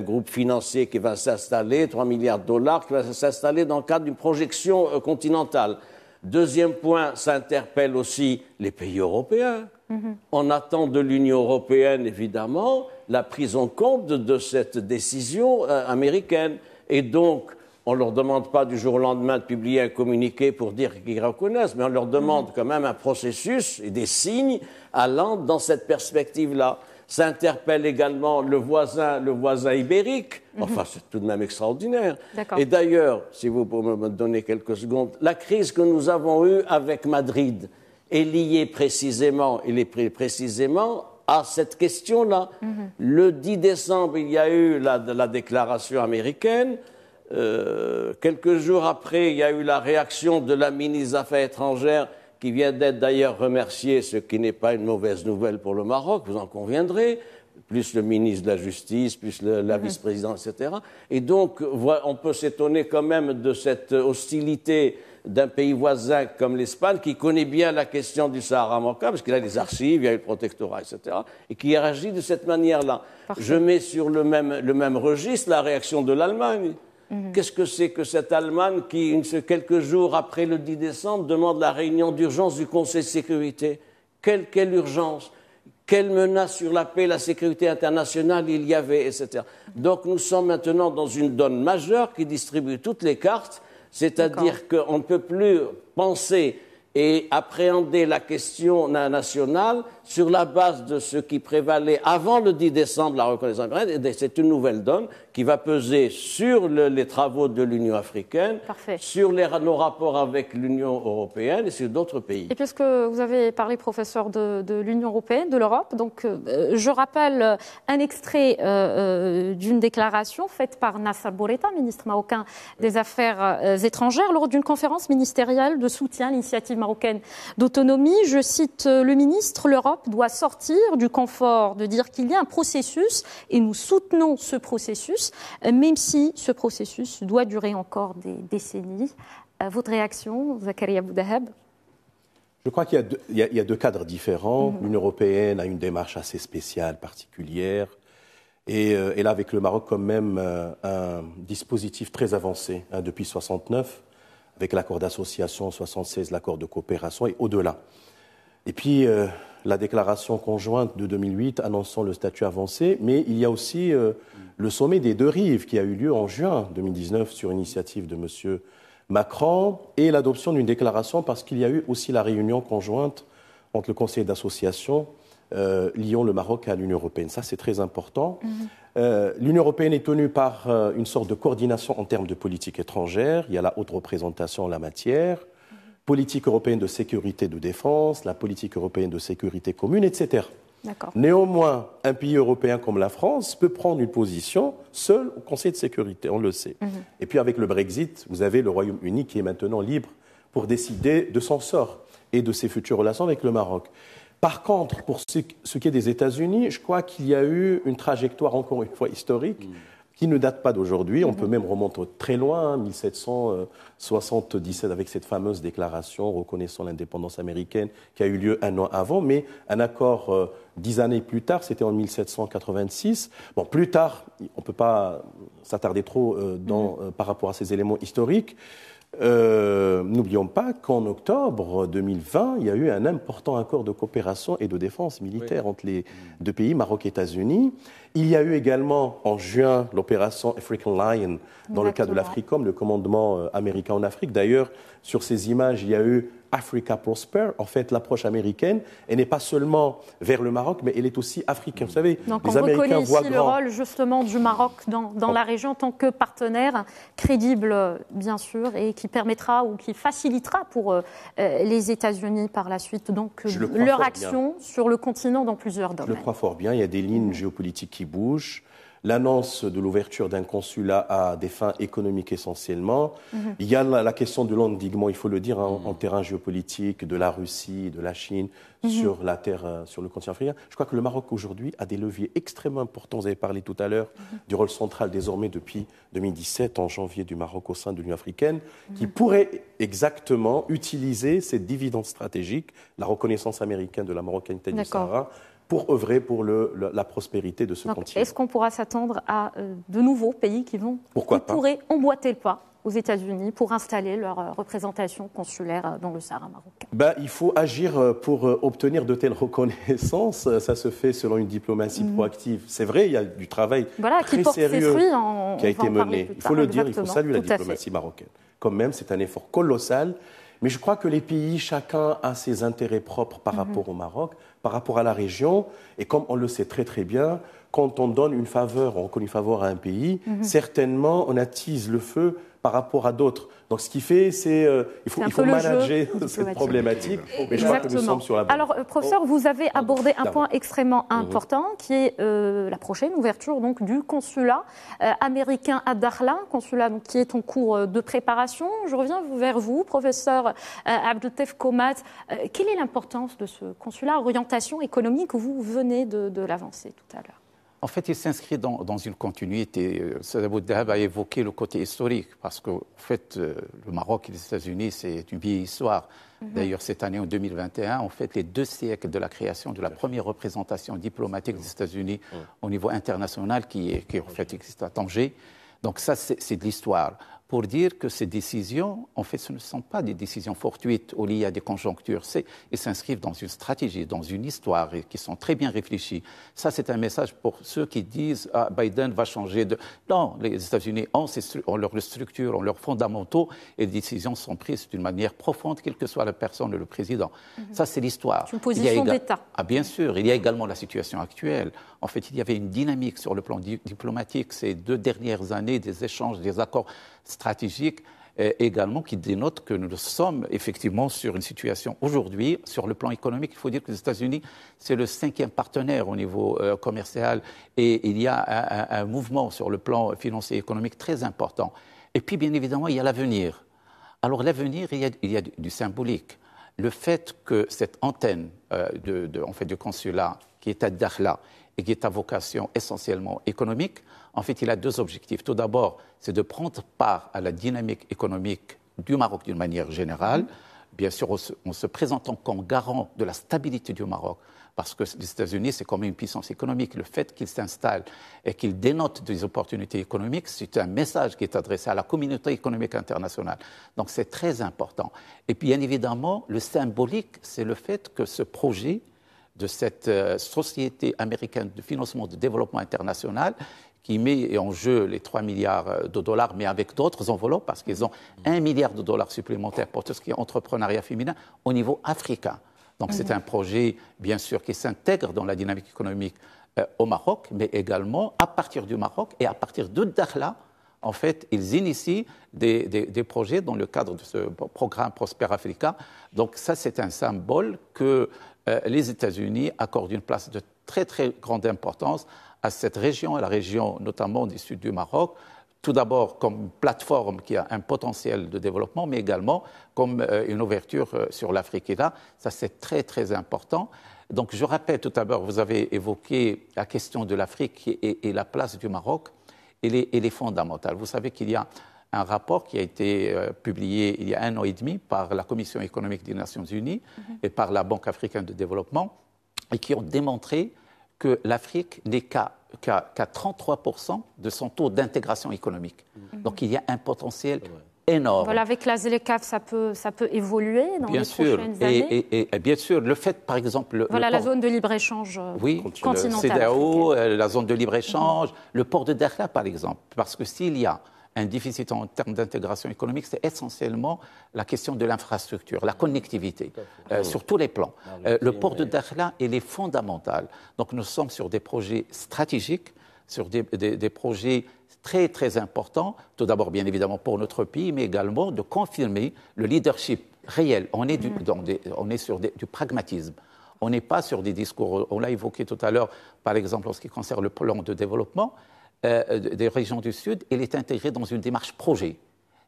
groupe financier qui va s'installer, 3 milliards de dollars, qui va s'installer dans le cadre d'une projection euh, continentale. Deuxième point, s'interpelle aussi les pays européens. Mhm. On attend de l'Union européenne, évidemment, la prise en compte de cette décision euh, américaine. Et donc, on ne leur demande pas du jour au lendemain de publier un communiqué pour dire qu'ils reconnaissent, mais on leur demande mhm. quand même un processus et des signes allant dans cette perspective-là s'interpelle également le voisin, le voisin ibérique. Mhm. Enfin, c'est tout de même extraordinaire. Et d'ailleurs, si vous pouvez me donner quelques secondes, la crise que nous avons eue avec Madrid est liée précisément, il précisément à cette question-là. Mhm. Le 10 décembre, il y a eu la, déclaration américaine. Euh, quelques jours après, il y a eu la réaction de la ministre des Affaires étrangères qui vient d'être d'ailleurs remercié, ce qui n'est pas une mauvaise nouvelle pour le Maroc, vous en conviendrez, plus le ministre de la Justice, plus la mhm. vice-présidente, etc. Et donc, on peut s'étonner quand même de cette hostilité d'un pays voisin comme l'Espagne, qui connaît bien la question du Sahara marocain, parce qu'il a des archives, il y a le protectorat, etc., et qui réagit de cette manière-là. Je mets sur le même registre la réaction de l'Allemagne. Mhm. Qu'est-ce que c'est que cette Allemagne qui, quelques jours après le 10 décembre, demande la réunion d'urgence du Conseil de sécurité quelle, urgence quelle menace sur la paix, la sécurité internationale il y avait, etc. Donc nous sommes maintenant dans une donne majeure qui distribue toutes les cartes, c'est-à-dire qu'on ne peut plus penser et appréhender la question nationale sur la base de ce qui prévalait avant le 10 décembre, la reconnaissance et c'est une nouvelle donne qui va peser sur les travaux de l'Union africaine, sur les, nos rapports avec l'Union européenne et sur d'autres pays. Et puisque vous avez parlé, professeur, de, l'Union européenne, de l'Europe, donc euh, je rappelle euh, un extrait euh, d'une déclaration faite par Nassar Boreta, ministre marocain des Affaires étrangères, lors d'une conférence ministérielle de soutien à l'initiative marocaine d'autonomie. Je cite le ministre, l'Europe doit sortir du confort de dire qu'il y a un processus et nous soutenons ce processus, même si ce processus doit durer encore des décennies. Euh, votre réaction, Zakaria Boudaheb je crois qu'il y, a deux cadres différents. Mhm. L'Union européenne a une démarche assez spéciale, particulière, et euh, là, avec le Maroc quand même euh, un dispositif très avancé hein, depuis 1969, avec l'accord d'association 76, l'accord de coopération et au-delà. Et puis, la déclaration conjointe de 2008 annonçant le statut avancé, mais il y a aussi euh, le sommet des deux rives qui a eu lieu en juin 2019 sur initiative de M. Macron et l'adoption d'une déclaration parce qu'il y a eu aussi la réunion conjointe entre le conseil d'association euh, liant le Maroc à l'Union européenne. Ça, c'est très important. Mhm. Euh, L'Union européenne est tenue par une sorte de coordination en termes de politique étrangère. Il y a la haute représentation en la matière politique européenne de sécurité et de défense, la politique européenne de sécurité commune, etc. Néanmoins, un pays européen comme la France peut prendre une position seule au Conseil de sécurité, on le sait. Mhm. Et puis avec le Brexit, vous avez le Royaume-Uni qui est maintenant libre pour décider de son sort et de ses futures relations avec le Maroc. Par contre, pour ce qui est des États-Unis, je crois qu'il y a eu une trajectoire encore une fois historique. Mm qui ne date pas d'aujourd'hui. On peut mhm. même remonter très loin, 1777, hein, avec cette fameuse déclaration reconnaissant l'indépendance américaine qui a eu lieu un an avant, mais un accord euh, dix années plus tard, c'était en 1786. Bon, plus tard, on ne peut pas s'attarder trop euh, mhm. euh, par rapport à ces éléments historiques. Euh, n'oublions pas qu'en octobre 2020, il y a eu un important accord de coopération et de défense militaire entre les deux pays, Maroc et États-Unis. Il y a eu également en juin l'opération African Lion dans le cadre de l'AFRICOM, le commandement euh, américain en Afrique. D'ailleurs, sur ces images, il y a eu Africa Prosper, en fait, l'approche américaine, elle n'est pas seulement vers le Maroc, mais elle est aussi africaine. Vous savez, Donc on reconnaît ici le rôle justement du Maroc dans, oh. la région en tant que partenaire crédible, bien sûr, et qui permettra ou qui facilitera pour euh, euh, les États-Unis par la suite donc leur action sur le continent dans plusieurs domaines. Je le crois fort bien. Il y a des lignes géopolitiques qui bougent l'annonce de l'ouverture d'un consulat à des fins économiques essentiellement. Mhm. Il y a la, question de l'endiguement, il faut le dire, hein, mhm. en terrain géopolitique, de la Russie, de la Chine, mhm. sur la terre, euh, sur le continent africain. Je crois que le Maroc aujourd'hui a des leviers extrêmement importants. Vous avez parlé tout à l'heure du rôle central désormais depuis 2017, en janvier, du Maroc au sein de l'Union africaine, qui pourrait exactement utiliser ces dividendes stratégiques, la reconnaissance américaine de la marocaine du Sahara pour œuvrer pour la prospérité de ce continent. Est-ce qu'on pourra s'attendre à euh, de nouveaux pays qui vont pourraient emboîter le pas aux États-Unis pour installer leur euh, représentation consulaire euh, dans le Sahara marocain ben, Il faut agir pour obtenir de telles reconnaissances. Ça se fait selon une diplomatie mhm. proactive. C'est vrai, il y a du travail très qui sérieux qui a été mené. Il faut le dire, il faut saluer la diplomatie marocaine. Quand même, c'est un effort colossal. Mais je crois que les pays, chacun a ses intérêts propres par mhm. rapport au Maroc par rapport à la région. Et comme on le sait très très bien, quand on donne une faveur, on reconnaît une faveur à un pays, mhm. certainement on attise le feu par rapport à d'autres. Donc ce qui fait, c'est euh, il faut, il faut manager cette problématique. Exactement. Alors professeur, vous avez abordé un point extrêmement mhm. important qui est euh, la prochaine ouverture donc du consulat euh, américain à Darla, consulat qui est en cours euh, de préparation. Je reviens vers vous, professeur Abdeltef Komat. quelle est l'importance de ce consulat orientation économique Vous venez de l'avancer tout à l'heure. En fait, il s'inscrit dans, une continuité. Sadabou Dahab a évoqué le côté historique, parce que, fait, euh, le Maroc et les États-Unis, c'est une vieille histoire. Mhm. D'ailleurs, cette année, en 2021, on fait les deux siècles de la création de la première représentation diplomatique des États-Unis mhm. au niveau international, qui est, qui, en fait existe à Tanger. Donc ça, c'est de l'histoire pour dire que ces décisions, en fait, ce ne sont pas des décisions fortuites ou liées à des conjonctures. Ils s'inscrivent dans une stratégie, dans une histoire, et qui sont très bien réfléchies. Ça, c'est un message pour ceux qui disent ah, Biden va changer de. Non, les États-Unis ont, leurs leur ont leurs fondamentaux, et les décisions sont prises d'une manière profonde, quelle que soit la personne ou le président. Mhm. Ça, c'est l'histoire. Une position d'État. Ah, bien sûr. Il y a également la situation actuelle. En fait, il y avait une dynamique sur le plan diplomatique ces deux dernières années, des échanges, des accords stratégique euh, également qui dénote que nous sommes effectivement sur une situation aujourd'hui, sur le plan économique, il faut dire que les États-Unis, c'est le cinquième partenaire au niveau euh, commercial et il y a un, mouvement sur le plan financier et économique très important. Et puis, bien évidemment, il y a l'avenir. Alors, l'avenir, il, y a du symbolique. Le fait que cette antenne euh, en fait, du consulat qui est à Dakhla et qui est à vocation essentiellement économique, en fait, il a deux objectifs. Tout d'abord, c'est de prendre part à la dynamique économique du Maroc d'une manière générale, mm-hmm. bien sûr en se, présentant comme garant de la stabilité du Maroc, parce que les États-Unis, c'est comme une puissance économique. Le fait qu'ils s'installent et qu'ils dénotent des opportunités économiques, c'est un message qui est adressé à la communauté économique internationale. Donc c'est très important. Et puis bien évidemment, le symbolique, c'est le fait que ce projet de cette euh, société américaine de financement de développement international qui met en jeu les 3 milliards euh, de dollars, mais avec d'autres enveloppes, parce qu'ils ont 1 milliard de dollars supplémentaires pour tout ce qui est entrepreneuriat féminin au niveau africain. Donc c'est mhm. un projet, bien sûr, qui s'intègre dans la dynamique économique euh, au Maroc, mais également à partir du Maroc et à partir de Dakhla, en fait, ils initient des, des, projets dans le cadre de ce programme Prosper Africa. Donc ça, c'est un symbole que euh, les États-Unis accordent une place de très très grande importance à cette région, à la région notamment du sud du Maroc, tout d'abord comme plateforme qui a un potentiel de développement, mais également comme euh, une ouverture euh, sur l'Afrique. Et là, ça c'est très très important. Donc je rappelle tout d'abord, l'heure, vous avez évoqué la question de l'Afrique et, la place du Maroc. et elle est fondamentale. Vous savez qu'il y a un rapport qui a été euh, publié il y a un an et demi par la Commission économique des Nations Unies mhm. et par la Banque africaine de développement, et qui ont démontré que l'Afrique n'est qu'à 33% de son taux d'intégration économique. Mhm. Donc il y a un potentiel énorme. Voilà, avec la ZLECAF, ça peut, ça peut évoluer dans bien les sûr. prochaines années. Et, et, et, bien sûr, le fait, par exemple... voilà la zone de libre-échange euh, oui, continentale. Euh, la zone de libre-échange, le port de Dakar, par exemple. Parce que s'il y a un déficit en termes d'intégration économique, c'est essentiellement la question de l'infrastructure, la connectivité, euh, sur tous les plans. Ah, euh, le port de Dakhla, il est fondamental. Donc nous sommes sur des projets stratégiques, sur des, projets très très importants, tout d'abord bien évidemment pour notre pays, mais également de confirmer le leadership réel. On est, mm. on est sur du pragmatisme. On n'est pas sur des discours, on l'a évoqué tout à l'heure, par exemple en ce qui concerne le plan de développement, euh, euh, des régions du Sud, il est intégré dans une démarche projet.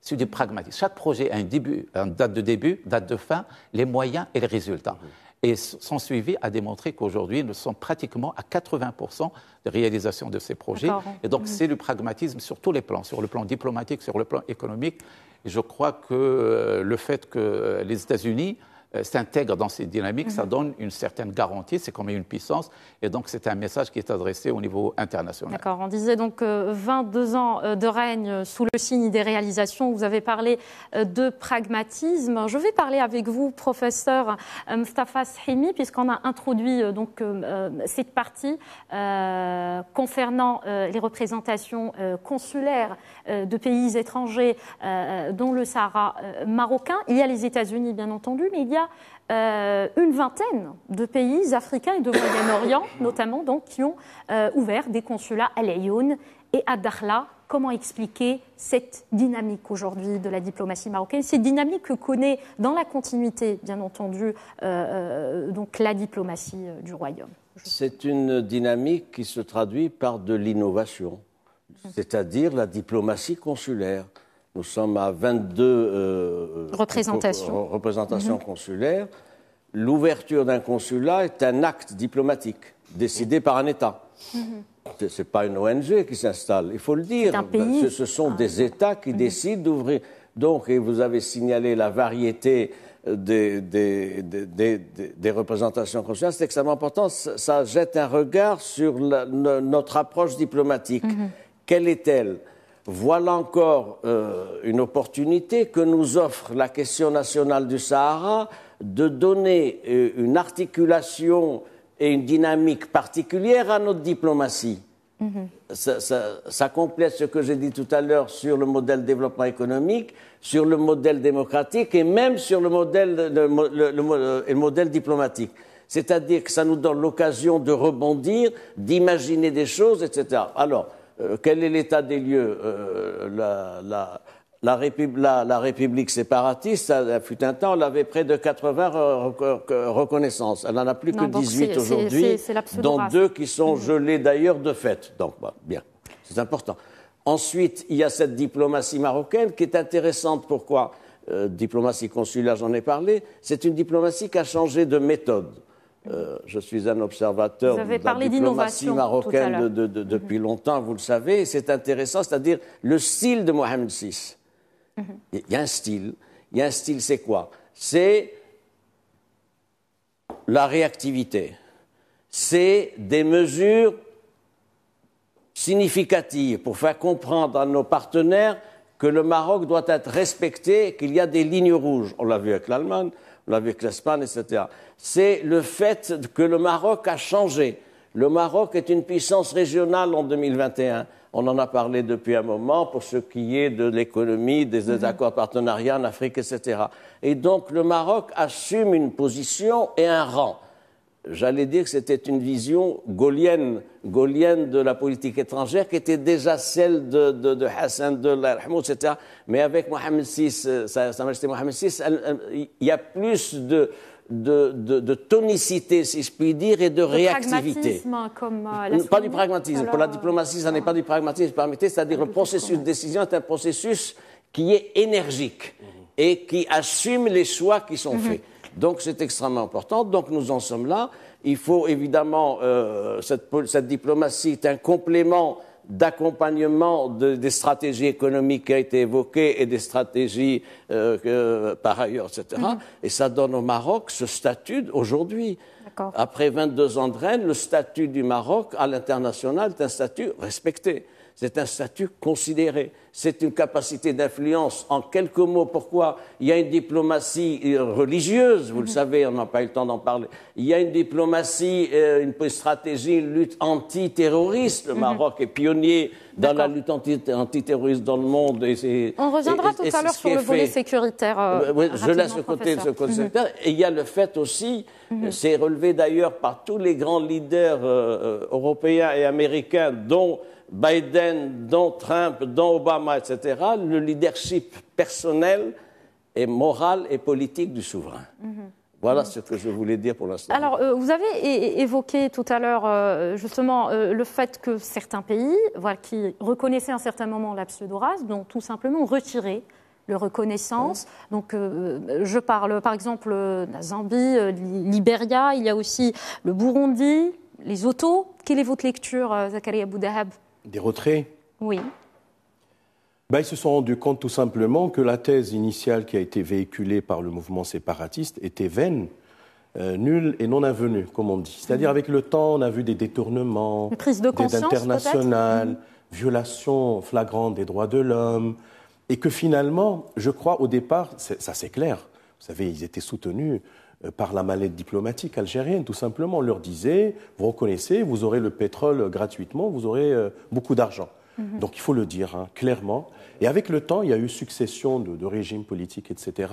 C'est du pragmatisme. Chaque projet a une, début, une date de début, date de fin, les moyens et les résultats. Et son suivi a démontré qu'aujourd'hui, nous sommes pratiquement à 80% de réalisation de ces projets. Et donc, mm. c'est le pragmatisme sur tous les plans, sur le plan diplomatique, sur le plan économique. je crois que euh, le fait que les États-Unis euh, s'intègre dans ces dynamiques, ça mhm. donne une certaine garantie, c'est qu'on met une puissance, et donc c'est un message qui est adressé au niveau international. D'accord, on disait donc 22 euh, ans euh, de règne sous le signe des réalisations, vous avez parlé de pragmatisme. Je vais parler avec vous, professeur Mustafa Sahimi, puisqu'on a introduit donc cette partie concernant les représentations consulaires de pays étrangers, dont le Sahara marocain. Il y a les États-Unis, bien entendu, mais il y a euh, une vingtaine de pays africains et de Moyen-Orient, notamment, donc, qui ont euh, ouvert des consulats à Layoun et à Darla. Comment expliquer cette dynamique aujourd'hui de la diplomatie marocaine Cette dynamique que connaît, dans la continuité, bien entendu, euh, donc la diplomatie du royaume. C'est une dynamique qui se traduit par de l'innovation, mm. c'est-à-dire la diplomatie consulaire. Nous sommes à 22 euh, euh, représentations mhm. consulaires. L'ouverture d'un consulat est un acte diplomatique décidé par un État. Mhm. Ce n'est pas une ONG qui s'installe, il faut le dire. Ce, sont ah des États qui mhm. décident d'ouvrir. Donc, et vous avez signalé la variété euh, des, représentations consulaires, c'est extrêmement important. Ça, jette un regard sur notre approche diplomatique. Quelle est-elle voilà encore euh, une opportunité que nous offre la question nationale du Sahara de donner euh, une articulation et une dynamique particulière à notre diplomatie. Mhm. Ça, complète ce que j'ai dit tout à l'heure sur le modèle développement économique, sur le modèle démocratique et même sur le modèle, le euh, modèle diplomatique. C'est-à-dire que ça nous donne l'occasion de rebondir, d'imaginer des choses, etc. Alors, euh, quel est l'état des lieux euh, la, République, séparatiste, il séparatiste, a fut un temps, elle avait près de 80 reconnaissances. Elle n'en a plus que 18 aujourd'hui, dont deux qui sont mm-hmm. gelés d'ailleurs de fait. Donc, bien, c'est important. Ensuite, il y a cette diplomatie marocaine qui est intéressante. Pourquoi euh, Diplomatie consulaire, j'en ai parlé. C'est une diplomatie qui a changé de méthode. Euh, je suis un observateur de la diplomatie marocaine depuis mhm. longtemps, vous le savez, c'est intéressant, c'est-à-dire le style de Mohamed VI. Mhm. Il y a un style. Il y a un style, c'est quoi C'est la réactivité. C'est des mesures significatives pour faire comprendre à nos partenaires que le Maroc doit être respecté, qu'il y a des lignes rouges. On l'a vu avec l'Allemagne, avec l'Espagne, etc. C'est le fait que le Maroc a changé. Le Maroc est une puissance régionale en 2021. On en a parlé depuis un moment pour ce qui est de l'économie, des, mhm. accords de en Afrique, etc. Et donc le Maroc assume une position et un rang j'allais dire que c'était une vision gaulienne, gaulienne de la politique étrangère, qui était déjà celle de, de, de Hassan, de etc. Mais avec Mohamed VI, euh, Sa, Sa Majesté Mohamed VI, il y a plus de, de, de, tonicité, si je puis dire, et de réactivité. Hein, comme, euh, pas du pragmatisme. Pour la diplomatie, ça euh, n'est pas du pragmatisme, c'est-à-dire le processus de décision est un processus qui est énergique mhm. et qui assume les choix qui sont mhm. faits. Donc c'est extrêmement important. Donc nous en sommes là. Il faut évidemment, euh, cette, diplomatie est un complément d'accompagnement des stratégies économiques qui a été évoquées et des stratégies euh, par ailleurs, etc. Mm-hmm. Et ça donne au Maroc ce statut aujourd'hui. Après 22 ans de règne, le statut du Maroc à l'international est un statut respecté c'est un statut considéré, c'est une capacité d'influence. En quelques mots, pourquoi Il y a une diplomatie euh, religieuse, vous le mhm. savez, on n'a pas eu le temps d'en parler. Il y a une diplomatie, euh, une stratégie, une lutte antiterroriste. Le mhm. Maroc est pionnier dans la lutte antiterroriste dans le monde. on reviendra tout à l'heure sur le volet sécuritaire. Euh, je laisse ce côté, ce côté mhm. Et il y a le fait aussi, c'est relevé d'ailleurs par tous les grands leaders européens et américains, dont Biden, dont Trump, dans Obama, etc., le leadership personnel et moral et politique du souverain. Mhm. Voilà ce que je voulais dire pour l'instant. Alors, euh, vous avez évoqué tout à l'heure euh, justement euh, le fait que certains pays, voilà, qui reconnaissaient à un certain moment la pseudo-race, ont tout simplement retiré leur reconnaissance. Donc, je parle par exemple de la Zambie, Liberia. il y a aussi le Burundi, les autos. Quelle est votre lecture, Zakaria Boudahab des retraits Oui. Ben, ils se sont rendus compte tout simplement que la thèse initiale qui a été véhiculée par le mouvement séparatiste était vaine, euh, nulle et non avenue, comme on dit. C'est-à-dire, avec le temps, on a vu des détournements, prise de des internationales, violations flagrantes des droits de l'homme, et que finalement, je crois au départ, ça c'est clair, vous savez, ils étaient soutenus euh, par la mallette diplomatique algérienne, tout simplement. On leur disait, vous reconnaissez, vous aurez le pétrole gratuitement, vous aurez euh, beaucoup d'argent. Mhm. Donc il faut le dire hein, clairement. Et avec le temps, il y a eu succession de, régimes politiques, etc.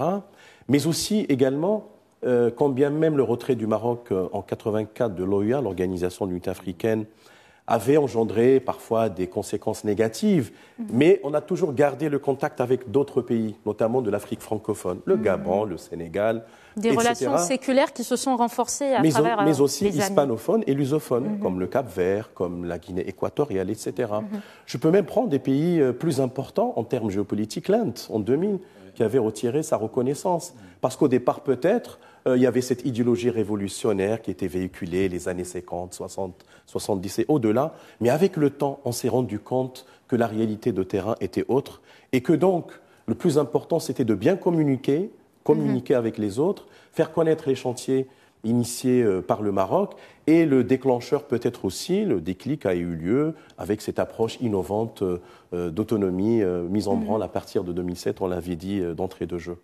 Mais aussi également, euh, quand bien même le retrait du Maroc en 84 de l'OUA, l'Organisation de lutte africaine, avait engendré parfois des conséquences négatives, mhm. mais on a toujours gardé le contact avec d'autres pays, notamment de l'Afrique francophone, le mhm. Gabon, le Sénégal, des relations séculaires qui se sont renforcées à mais, travers euh, Mais aussi les hispanophones et lusophones, mhm. comme le Cap Vert, comme la Guinée équatoriale, etc. Mhm. Je peux même prendre des pays euh, plus importants en termes géopolitiques, l'Inde, en 2000, qui avait retiré sa reconnaissance. Mhm. Parce qu'au départ, peut-être, euh, il y avait cette idéologie révolutionnaire qui était véhiculée les années 50, 60, 70 et au-delà. Mais avec le temps, on s'est rendu compte que la réalité de terrain était autre et que donc, le plus important, c'était de bien communiquer, communiquer avec les autres, faire connaître les chantiers initiés euh, par le Maroc. Et le déclencheur peut-être aussi, le déclic a eu lieu avec cette approche innovante euh, euh, d'autonomie mise en mhm. branle à partir de 2007, on l'avait dit, d'entrée de jeu.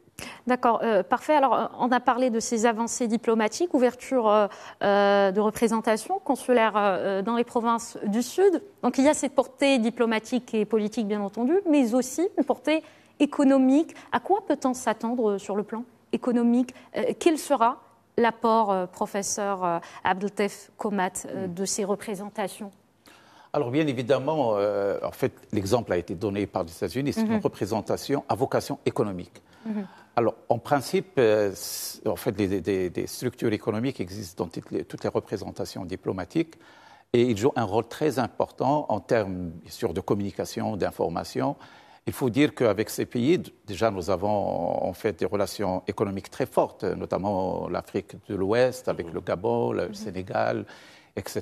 D'accord, parfait. Alors, on a parlé de ces avancées diplomatiques, ouverture de représentations consulaires dans les provinces du Sud. Donc, il y a cette portée diplomatique et politique, bien entendu, mais aussi une portée économique. À quoi peut-on s'attendre euh, sur le plan économique euh, Quel sera l'apport, euh, professeur Abdeltef Komat, hmm. de ces représentations alors bien évidemment, en fait, l'exemple a été donné par les États-Unis, c'est une mhm. représentation à vocation économique. Mhm. Alors en principe, en fait, des, structures économiques existent dans toutes les, représentations diplomatiques et ils jouent un rôle très important en termes sur de communication, d'information il faut dire qu'avec ces pays, déjà, nous avons en fait des relations économiques très fortes, notamment l'Afrique de l'Ouest, avec le Gabon, le mhm. Sénégal, etc.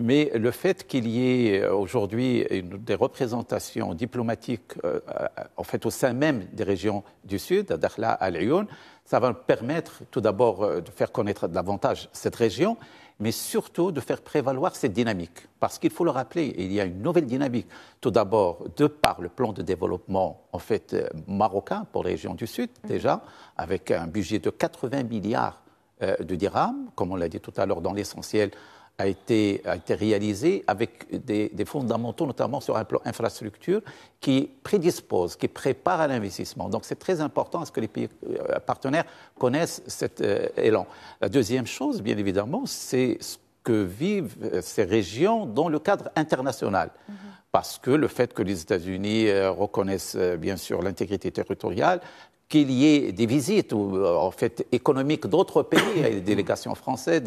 Mais le fait qu'il y ait euh, aujourd'hui des représentations diplomatiques, euh, en fait, au sein même des régions du Sud, à Dakhla, à Lyon, ça va permettre tout d'abord euh, de faire connaître davantage cette région mais surtout de faire prévaloir cette dynamique. Parce qu'il faut le rappeler, il y a une nouvelle dynamique. Tout d'abord, de par le plan de développement en fait euh, marocain pour les régions du Sud, mm. déjà, avec un budget de 80 milliards euh, de dirhams, comme on l'a dit tout à l'heure dans l'essentiel, a été, a été réalisé avec des, fondamentaux, notamment sur un plan infrastructure, qui prédispose, qui prépare à l'investissement. Donc c'est très important à ce que les pays euh, partenaires connaissent cet euh, élan. La deuxième chose, bien évidemment, c'est ce que vivent euh, ces régions dans le cadre international. Mm-hmm. parce que le fait que les États-Unis reconnaissent bien sûr l'intégrité territoriale, qu'il y ait des visites ou, euh, en fait, économiques d'autres pays. des délégations françaises,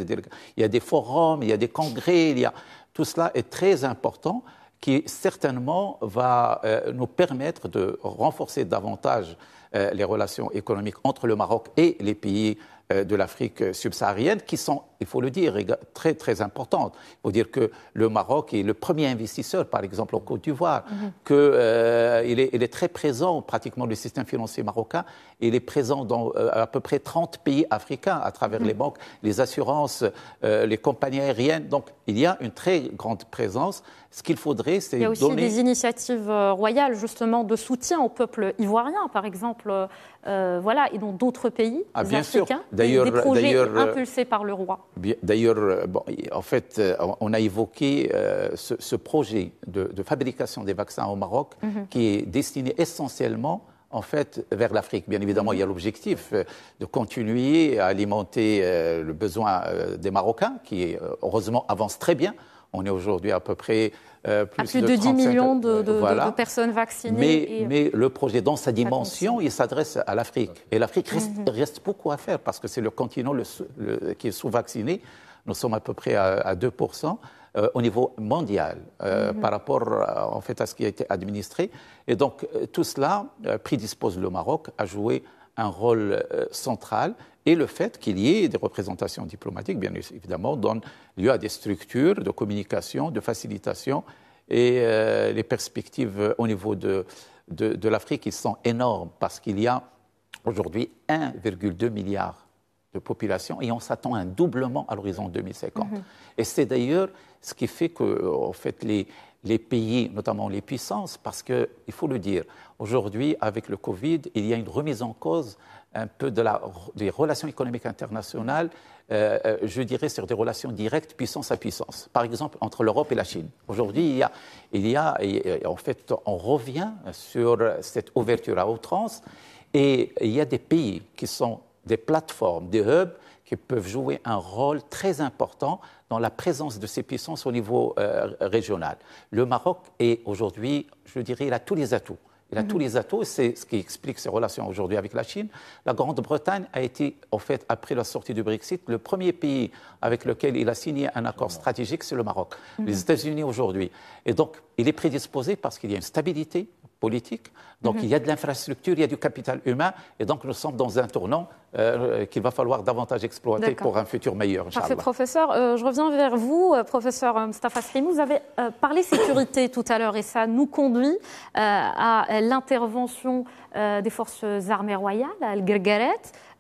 il y a des forums, il y a des congrès. Il y a... Tout cela est très important qui certainement va euh, nous permettre de renforcer davantage euh, les relations économiques entre le Maroc et les pays de l'Afrique subsaharienne qui sont il faut le dire, très très importante. Il faut dire que le Maroc est le premier investisseur, par exemple, en Côte d'Ivoire, mhm. qu'il euh, est, il est, très présent, pratiquement le système financier marocain, il est présent dans euh, à peu près 30 pays africains, à travers mhm. les banques, les assurances, euh, les compagnies aériennes. Donc il y a une très grande présence. Ce qu'il faudrait, c'est Il y a aussi des initiatives royales, justement, de soutien au peuple ivoirien, par exemple, voilà, et dans d'autres pays ah, bien africains, sûr. des projets impulsés par le roi. D'ailleurs, euh, en fait, euh, on a évoqué euh, ce, projet de, fabrication des vaccins au Maroc mhm. qui est destiné essentiellement en fait, vers l'Afrique. Bien évidemment, il y a l'objectif de continuer à alimenter le besoin des Marocains, qui, heureusement, avance très bien. On est aujourd'hui à peu près euh, plus, de, 10 millions de, personnes vaccinées. Mais, le projet, dans sa dimension, il s'adresse à l'Afrique. Et l'Afrique mhm. reste, beaucoup à faire parce que c'est le continent qui est sous-vacciné. Nous sommes à peu près à, 2 euh, au niveau mondial euh, mhm. par rapport en fait à ce qui a été administré. Et donc tout cela prédispose le Maroc à jouer un rôle central et le fait qu'il y ait des représentations diplomatiques, bien évidemment, donne lieu à des structures de communication, de facilitation, et euh, les perspectives euh, au niveau de, l'Afrique, sont énormes, parce qu'il y a aujourd'hui 1,2 milliard de population et on s'attend à un doublement à l'horizon 2050. Mm-hmm. Et c'est d'ailleurs ce qui fait que, euh, en fait, les, les pays, notamment les puissances, parce qu'il faut le dire, aujourd'hui, avec le Covid, il y a une remise en cause un peu des relations économiques internationales, euh, euh, je dirais sur des relations directes, puissance à puissance. Par exemple, entre l'Europe et la Chine. Aujourd'hui, il y a, en fait, on revient sur cette ouverture à outrance, et il y a des pays qui sont des plateformes, des hubs, qui peuvent jouer un rôle très important dans la présence de ces puissances au niveau euh, régional. Le Maroc est aujourd'hui, je dirais, il a tous les atouts. Il a mhm. tous les atouts, c'est ce qui explique ses relations aujourd'hui avec la Chine. La Grande-Bretagne a été, en fait, après la sortie du Brexit, le premier pays avec lequel il a signé un accord stratégique, c'est le Maroc. Les mhm. États-Unis aujourd'hui. Et donc, il est prédisposé parce qu'il y a une stabilité, politique. Donc mhm. il y a de l'infrastructure, il y a du capital humain, et donc nous sommes dans un tournant euh, qu'il va falloir davantage exploiter pour un futur meilleur. Parfait, professeur. Euh, je reviens vers vous, euh, professeur Mustafa Slim. Vous avez parlé sécurité tout à l'heure, et ça nous conduit à l'intervention des forces armées royales, à al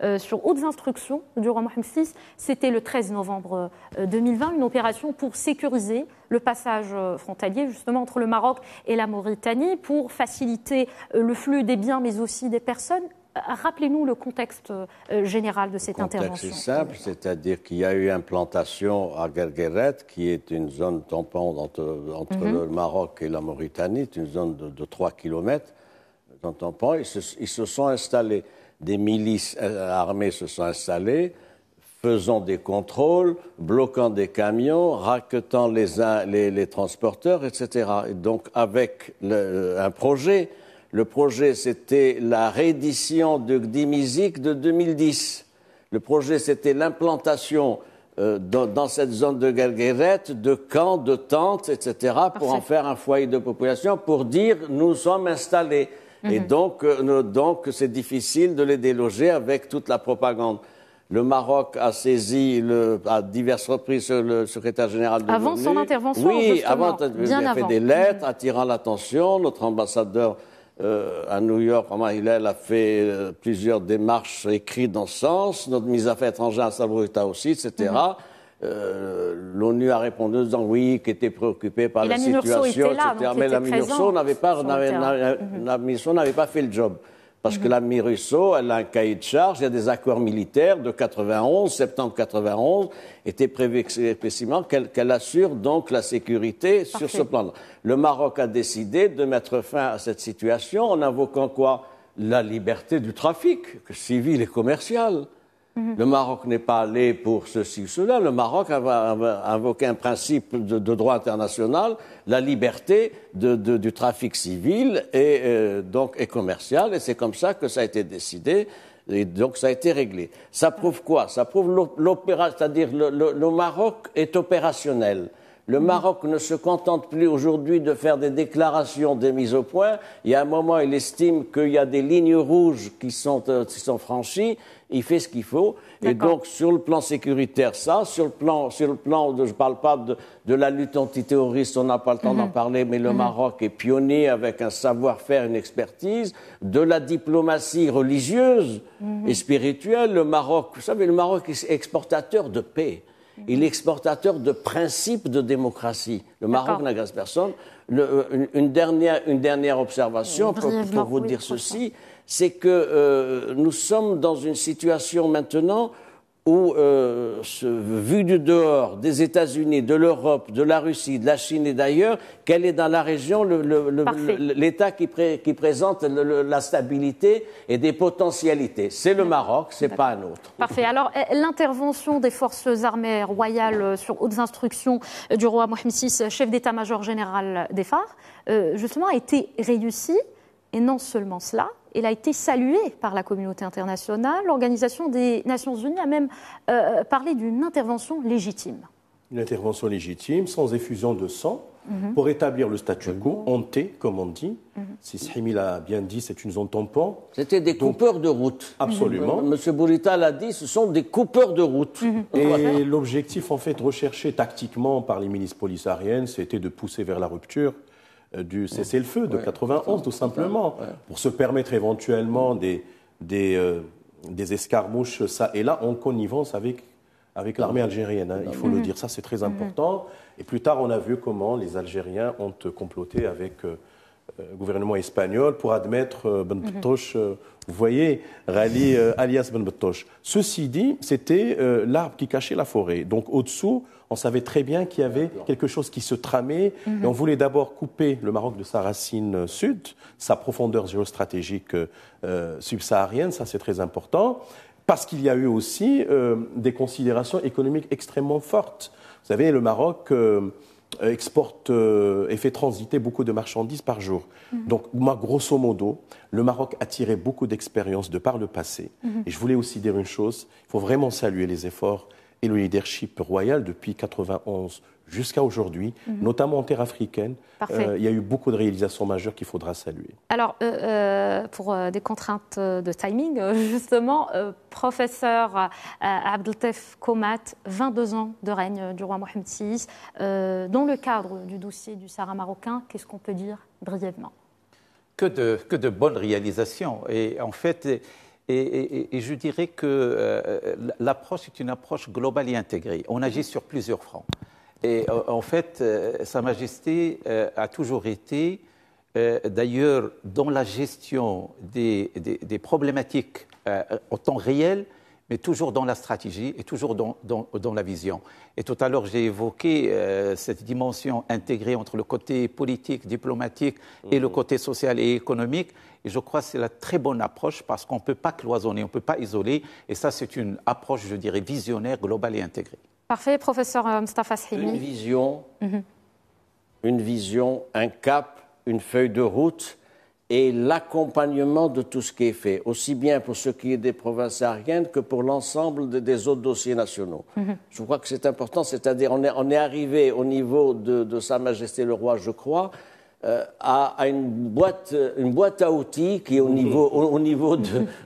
euh, sur hautes instructions du roi Mohamed VI. C'était le 13 novembre 2020, euh, une opération pour sécuriser le passage euh, frontalier justement entre le Maroc et la Mauritanie, pour faciliter le flux des biens mais aussi des personnes. Rappelez-nous le contexte général de cette intervention. C'est simple, c'est-à-dire qu'il y a eu implantation à Gergueret, qui est une zone tampon entre, mhm. le Maroc et la Mauritanie, une zone de, 3 km. et ils se, sont installés des milices euh, armées se sont installées, faisant des contrôles, bloquant des camions, raquetant les, transporteurs, etc. donc avec euh, un projet, le projet c'était la réédition de Gdimizik de 2010. Le projet c'était l'implantation euh, dans, cette zone de Galguerette de camps, de tentes, etc. pour en faire un foyer de population, pour dire nous sommes installés. Et mhm. donc, euh, donc c'est difficile de les déloger avec toute la propagande. Le Maroc a saisi le, à diverses reprises le secrétaire général de Avant son intervention, oui, avant, il a fait des lettres mhm. attirant l'attention. Notre ambassadeur euh, à New York, Omar Hillel, a fait euh, plusieurs démarches écrites dans ce sens. Notre mise à fait étrangère à Sabruta aussi, etc. Euh, L'ONU a répondu en disant oui, qui était préoccupée par la, situation, etc. Mais la MINURSO n'avait pas, mhm. euh, n'avait pas fait le job. Parce que mhm. la MINURSO, elle a un cahier de charge, il y a des accords militaires de 91, septembre 91, était prévu expressément qu'elle assure donc la sécurité sur ce plan Le Maroc a décidé de mettre fin à cette situation en invoquant quoi La liberté du trafic civil et commercial. Mhm. Le Maroc n'est pas allé pour ceci ou cela. Le Maroc a invoqué un principe de, droit international, la liberté du trafic civil et, euh, donc, commercial. Et c'est comme ça que ça a été décidé. Et donc ça a été réglé. Ça prouve quoi Ça prouve l'opéra, c'est-à-dire le, Maroc est opérationnel. Le Maroc ne se contente plus aujourd'hui de faire des déclarations des mises au point. Il y a un moment, il estime qu'il y a des lignes rouges qui sont, euh, franchies. Il fait ce qu'il faut. Et donc, sur le plan sécuritaire, ça, sur le plan, de, je ne parle pas de, la lutte antiterroriste, on n'a pas le temps d'en mhm. parler, mais le mhm. Maroc est pionnier avec un savoir-faire, une expertise. De la diplomatie religieuse mhm. et spirituelle, le Maroc, vous savez, le Maroc est exportateur de paix. Il est exportateur de principes de démocratie. Le Maroc n'agresse personne. Euh, une, dernière, une, dernière, observation pour, vous dire ceci, c'est que euh, nous sommes dans une situation maintenant où, euh, vu du dehors, des États-Unis, de l'Europe, de la Russie, de la Chine et d'ailleurs, quel est dans la région l'État qui, présente la stabilité et des potentialités C'est le Maroc, c'est pas un autre. Parfait. Alors, eh, l'intervention des forces armées royales euh, sur hautes instructions euh, du roi Mohammed VI, chef d'état-major général des phares, justement, a été réussie. Et non seulement cela, elle a été saluée par la communauté internationale. L'Organisation des Nations Unies a même euh, euh, parlé d'une intervention légitime. Une intervention légitime, sans effusion de sang, mhm. pour établir le statu quo, mhm. hanté, comme on dit. Mhm. Si l'a bien dit, c'est une zone tampon. C'était des coupeurs de route. Absolument. Euh, M. Bourita l'a dit, ce sont des coupeurs de route. Et l'objectif, en fait, recherché tactiquement par les ministres polissariennes, c'était de pousser vers la rupture euh, du cessez-le-feu de 91, tout simplement, pour se permettre éventuellement euh, des, escarmouches, ça et là, en connivence avec l'armée algérienne. Hein. Il faut le mhm. dire, ça c'est très mhm. important. Et plus tard, on a vu comment les Algériens ont euh, comploté avec le gouvernement espagnol pour admettre Ben mhm. vous voyez, alias Ben Ceci dit, c'était l'arbre qui cachait la forêt. Donc au-dessous, on savait très bien qu'il y avait quelque chose qui se tramait. Mhm. Et on voulait d'abord couper le Maroc de sa racine sud, sa profondeur géostratégique euh, subsaharienne, ça c'est très important, parce qu'il y a eu aussi euh, des considérations économiques extrêmement fortes. Vous savez, le Maroc... Euh, exporte et fait transiter beaucoup de marchandises par jour. Mhm. Donc, moi, grosso modo, le Maroc a tiré beaucoup d'expérience de par le passé. Mhm. Et je voulais aussi dire une chose, il faut vraiment saluer les efforts et le leadership royal depuis 1991 jusqu'à aujourd'hui, mhm. notamment en terre africaine. Euh, il y a eu beaucoup de réalisations majeures qu'il faudra saluer. Alors, euh, euh, pour des contraintes de timing, justement, professeur Abdeltef Komat, 22 ans de règne du roi Mohamed VI, dans le cadre du dossier du Sahara marocain, qu'est-ce qu'on peut dire brièvement que de, que de bonnes réalisations. Et en fait, et, je dirais que euh, l'approche est une approche globale et intégrée. On agit sur plusieurs fronts. Et euh, en fait, euh, Sa Majesté a toujours été, d'ailleurs, dans la gestion des, problématiques en temps réel, mais toujours dans la stratégie et toujours dans, la vision. Et tout à l'heure, j'ai évoqué cette dimension intégrée entre le côté politique, diplomatique et le mmh. côté social et économique. Et je crois que c'est la très bonne approche parce qu'on ne peut pas cloisonner, on ne peut pas isoler. Et ça, c'est une approche, je dirais, visionnaire, globale et intégrée. Parfait, professeur euh, Mustafa Une vision, mhm. une vision, un cap, une feuille de route et l'accompagnement de tout ce qui est fait, aussi bien pour ce qui est des provinces aériennes que pour l'ensemble des autres dossiers nationaux. Mhm. Je crois que c'est important, c'est-à-dire on est, arrivé au niveau de Sa Majesté le Roi, je crois, euh, à, une, boîte, euh, une, boîte, à outils qui est au niveau, au, niveau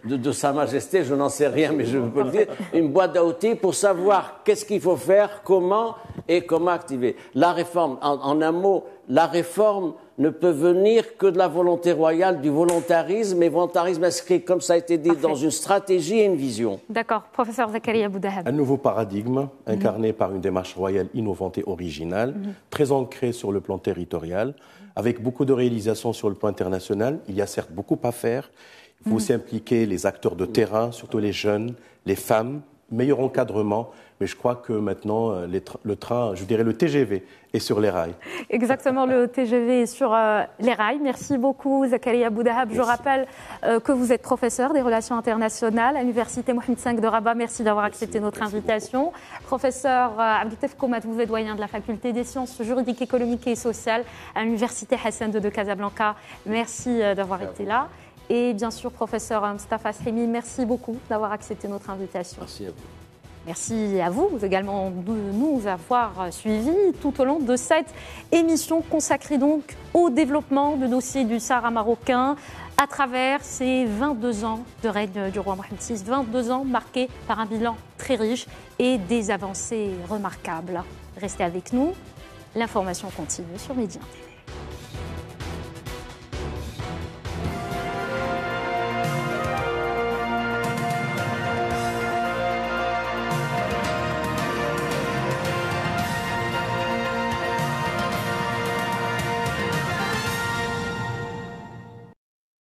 de, Sa Majesté, je n'en sais rien, mais je peux le dire, une boîte à outils pour savoir qu'est-ce qu'il faut faire, comment et comment activer. La réforme, en un mot, la réforme ne peut venir que de la volonté royale, du volontarisme et volontarisme inscrit, comme ça a été dit, dans une stratégie et une vision. D'accord. Professeur Zakaria Boudahab. Un nouveau paradigme incarné par une démarche royale innovante et originale, mhm. très ancrée sur le plan territorial, avec beaucoup de réalisations sur le plan international. Il y a certes beaucoup à faire. Il faut mhm. aussi impliquer les acteurs de terrain, surtout les jeunes, les femmes, meilleur encadrement mais je crois que maintenant, euh, le train, je dirais le TGV, est sur les rails. Exactement, le TGV est sur euh, les rails. Merci beaucoup, Zakaria Boudahab. Je rappelle euh, que vous êtes professeur des relations internationales à l'Université Mohamed V de Rabat. Merci d'avoir accepté notre invitation. Professeur euh, Abdeltef vous êtes doyen de la faculté des sciences juridiques, économiques et sociales à l'Université Hassan II de Casablanca. Merci d'avoir été là. Et bien sûr, professeur Mustafa Srimi, merci beaucoup d'avoir accepté notre invitation. Merci à vous. Merci à vous également de nous avoir suivis tout au long de cette émission consacrée donc au développement du dossier du Sahara marocain à travers ces 22 ans de règne du roi Mohamed VI, 22 ans marqués par un bilan très riche et des avancées remarquables. Restez avec nous, l'information continue sur Média.